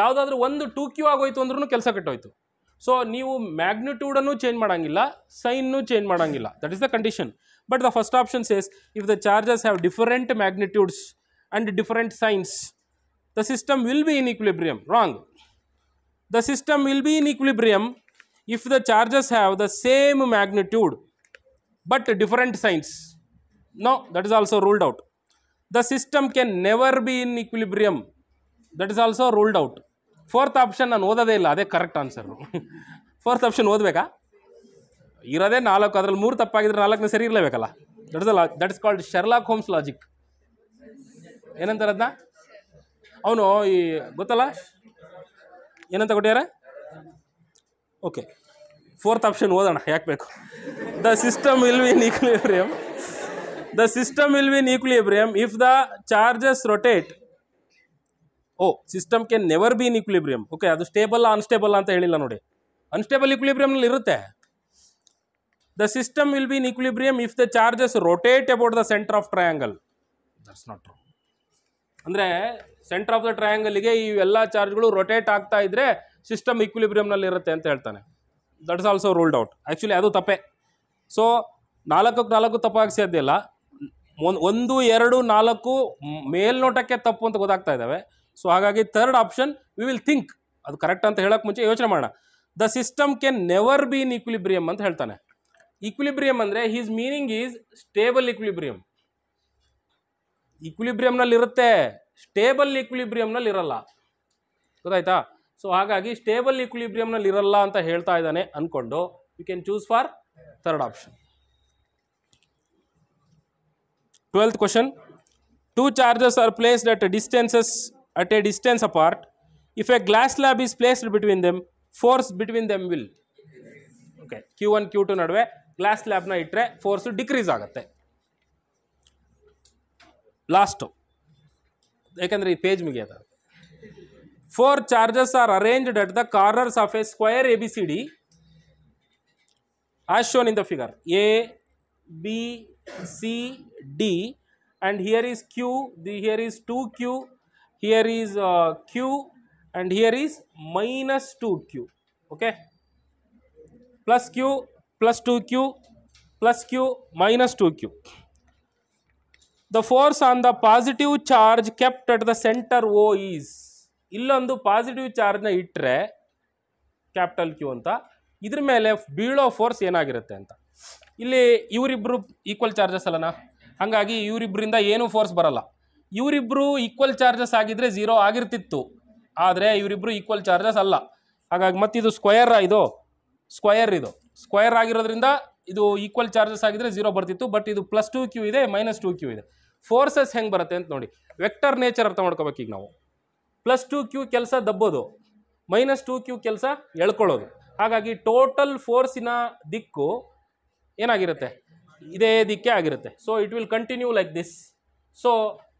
ಯಾವುದಾದ್ರೂ ಒಂದು ಟೂ ಕ್ಯೂ ಆಗೋಯ್ತು ಅಂದ್ರೂ ಕೆಲಸ ಕೆಟ್ಟೋಯ್ತು ಸೊ ನೀವು ಮ್ಯಾಗ್ನಿಟ್ಯೂಡನ್ನು ಚೇಂಜ್ ಮಾಡೋಂಗಿಲ್ಲ ಸೈನ್ನು ಚೇಂಜ್ ಮಾಡೋಂಗಿಲ್ಲ that is the condition but the first option says if the charges have different magnitudes and different signs the system will be in equilibrium wrong the system will be in equilibrium if the charges have the same magnitude but different signs no that is also ruled out the system can never be in equilibrium that is also ruled out fourth option ನಾನು ಓದೋದೇ ಇಲ್ಲ ಅದೇ correct answer fourth option ಓದಬೇಕಾ ಇರೋದೇ ನಾಲ್ಕು ಅದ್ರಲ್ಲಿ ಮೂರು ತಪ್ಪಾಗಿದ್ರೆ ನಾಲ್ಕನೇ ಸರಿ ಇರಲೇಬೇಕಲ್ಲ that is uh that is called Sherlock Holmes logic ಏನಂತಾರೆ ಅದನ್ನ ಅವನು ಈ ಗೊತ್ತಲ್ಲ ಏನಂತ ಕೊಟ್ಟಿದ್ದಾರೆ ಓಕೆ ಫೋರ್ತ್ ಆಪ್ಷನ್ ಓದೋಣ ಯಾಕೆ ಬೇಕು the system will be in equilibrium the system will be be in equilibrium if the charges rotate ಓ system can never be in equilibrium okay ಅದು ಸ್ಟೇಬಲ್ ಅನ್ಸ್ಟೇಬಲ್ ಅಂತ ಹೇಳಿಲ್ಲ ನೋಡಿ ಅನ್ಸ್ಟೇಬಲ್ ನಲ್ಲಿ ಇರುತ್ತೆ the system will be in equilibrium if the charges rotate about the center of triangle that's not true ಅಂದರೆ center of the ಟ್ರಯಾಂಗಲ್ಗೆ ಈ ಎಲ್ಲ ಚಾರ್ಜ್ಗಳು ರೊಟೇಟ್ ಆಗ್ತಾ ಇದ್ರೆ ಸಿಸ್ಟಮ್ ಇಕ್ವಿಲಿಬ್ರಿಯಮ್ನಲ್ಲಿ ಇರುತ್ತೆ ಅಂತ ಹೇಳ್ತಾನೆ that's also ruled out actually ಅದು ತಪ್ಪೆ ಸೊ ನಾಲ್ಕಕ್ಕೆ ನಾಲ್ಕು ತಪ್ಪಾಗಿ ಸಾಧ್ಯ ಒಂದು ಎರಡು ನಾಲ್ಕು ಮೇಲ್ನೋಟಕ್ಕೆ ತಪ್ಪು ಅಂತ ಗೊತ್ತಾಗ್ತಾ ಇದ್ದಾವೆ ಸೊ ಹಾಗಾಗಿ third option we will think ಅದು ಕರೆಕ್ಟ್ ಅಂತ ಹೇಳೋಕೆ ಮುಂಚೆ ಯೋಚನೆ ಮಾಡೋಣ the system can never be in equilibrium ಅಂತ ಹೇಳ್ತಾನೆ ಇಕ್ವಿಲಿಬ್ರಿಯಂ ಅಂದರೆ his meaning is stable equilibrium ಈಕ್ವಿಲಿಬ್ರಿಯಮ್ನಲ್ಲಿ ಇರುತ್ತೆ ಸ್ಟೇಬಲ್ ಈಕ್ವಿಲಿಬ್ರಿಯಮ್ನಲ್ಲಿ ಇರಲ್ಲ ಗೊತ್ತಾಯ್ತಾ ಸೊ ಹಾಗಾಗಿ ಸ್ಟೇಬಲ್ ಈಕ್ವಿಲಿಬ್ರಿಯಮ್ನಲ್ಲಿ ಇರಲ್ಲ ಅಂತ ಹೇಳ್ತಾ ಇದ್ದಾನೆ ಅಂದ್ಕೊಂಡು you can choose for third option twelfth question two charges are placed at distances at a distance apart. If a glass slab is placed between them, force between them will. Okay. Q1, Q2 nadwe, glass slab na itre, force will decrease agate. Last two. Ekandri page me gather. Four charges are arranged at the corners of a square ABCD as shown in the figure. A, B, C, D and here is Q, the, here is 2Q here is uh, q and here is minus 2q okay plus q plus 2q plus q minus 2q the force on the positive charge kept at the center o is ಇಲ್ಲೊಂದು positive ಚಾರ್ಜ್ನ ಇಟ್ಟರೆ capital Q ಅಂತ ಇದ್ರ ಮೇಲೆ ಬೀಳೋ force ಏನಾಗಿರುತ್ತೆ ಅಂತ ಇಲ್ಲಿ ಇವರಿಬ್ಬರು ಈಕ್ವಲ್ ಚಾರ್ಜಸ್ ಅಲ್ಲನಾ ಹಾಗಾಗಿ ಇವರಿಬ್ಬರಿಂದ ಏನೂ ಫೋರ್ಸ್ ಬರಲ್ಲ ಇವರಿಬ್ಬರು ಈಕ್ವಲ್ ಚಾರ್ಜಸ್ ಆಗಿದ್ರೆ ಝೀರೋ ಆಗಿರ್ತಿತ್ತು ಆದರೆ ಇವರಿಬ್ಬರು ಈಕ್ವಲ್ ಚಾರ್ಜಸ್ ಅಲ್ಲ ಹಾಗಾಗಿ ಮತ್ತಿದು ಸ್ಕ್ವಯರ್ ಇದು ಸ್ಕ್ವಯರ್ ಇದು ಸ್ಕ್ವಯರ್ ಆಗಿರೋದ್ರಿಂದ ಇದು ಈಕ್ವಲ್ ಚಾರ್ಜಸ್ ಆಗಿದ್ರೆ ಝೀರೋ ಬರ್ತಿತ್ತು ಬಟ್ ಇದು ಪ್ಲಸ್ ಟು ಕ್ಯೂ ಇದೆ ಮೈನಸ್ ಟು ಕ್ಯೂ ಇದೆ ಫೋರ್ಸಸ್ ಹೆಂಗೆ ಬರುತ್ತೆ ಅಂತ ನೋಡಿ ವೆಕ್ಟರ್ ನೇಚರ್ ಅರ್ಥ ಮಾಡ್ಕೋಬೇಕು ಈಗ ನಾವು ಪ್ಲಸ್ ಟೂ ಕ್ಯೂ ಕೆಲಸ ದಬ್ಬೋದು ಮೈನಸ್ ಟು ಕ್ಯೂ ಕೆಲಸ ಎಳ್ಕೊಳ್ಳೋದು ಹಾಗಾಗಿ ಟೋಟಲ್ ಫೋರ್ಸಿನ ದಿಕ್ಕು ಏನಾಗಿರುತ್ತೆ ಇದೇ ದಿಕ್ಕೇ ಆಗಿರುತ್ತೆ so it will continue like this so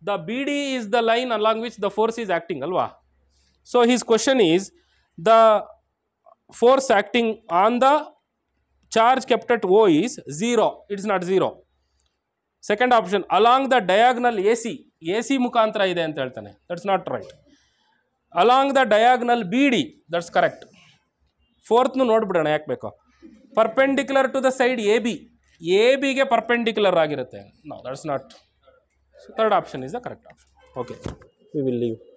the BD is the line along which the force is acting alwa. So his question is the force acting on the charge kept at O is 0, it is not 0. Second option along the diagonal AC, AC mukantra ide anta heltane that's not right. Along the diagonal BD that's correct. Fourth nu ನೋಡ್ಬಿಡೋಣ ಯಾಕೆ ಬೇಕೋ Perpendicular to the side AB, AB a perpendicular perpendicular ಆಗಿರುತ್ತೆ no that's So third option is the correct option. Okay, we will leave.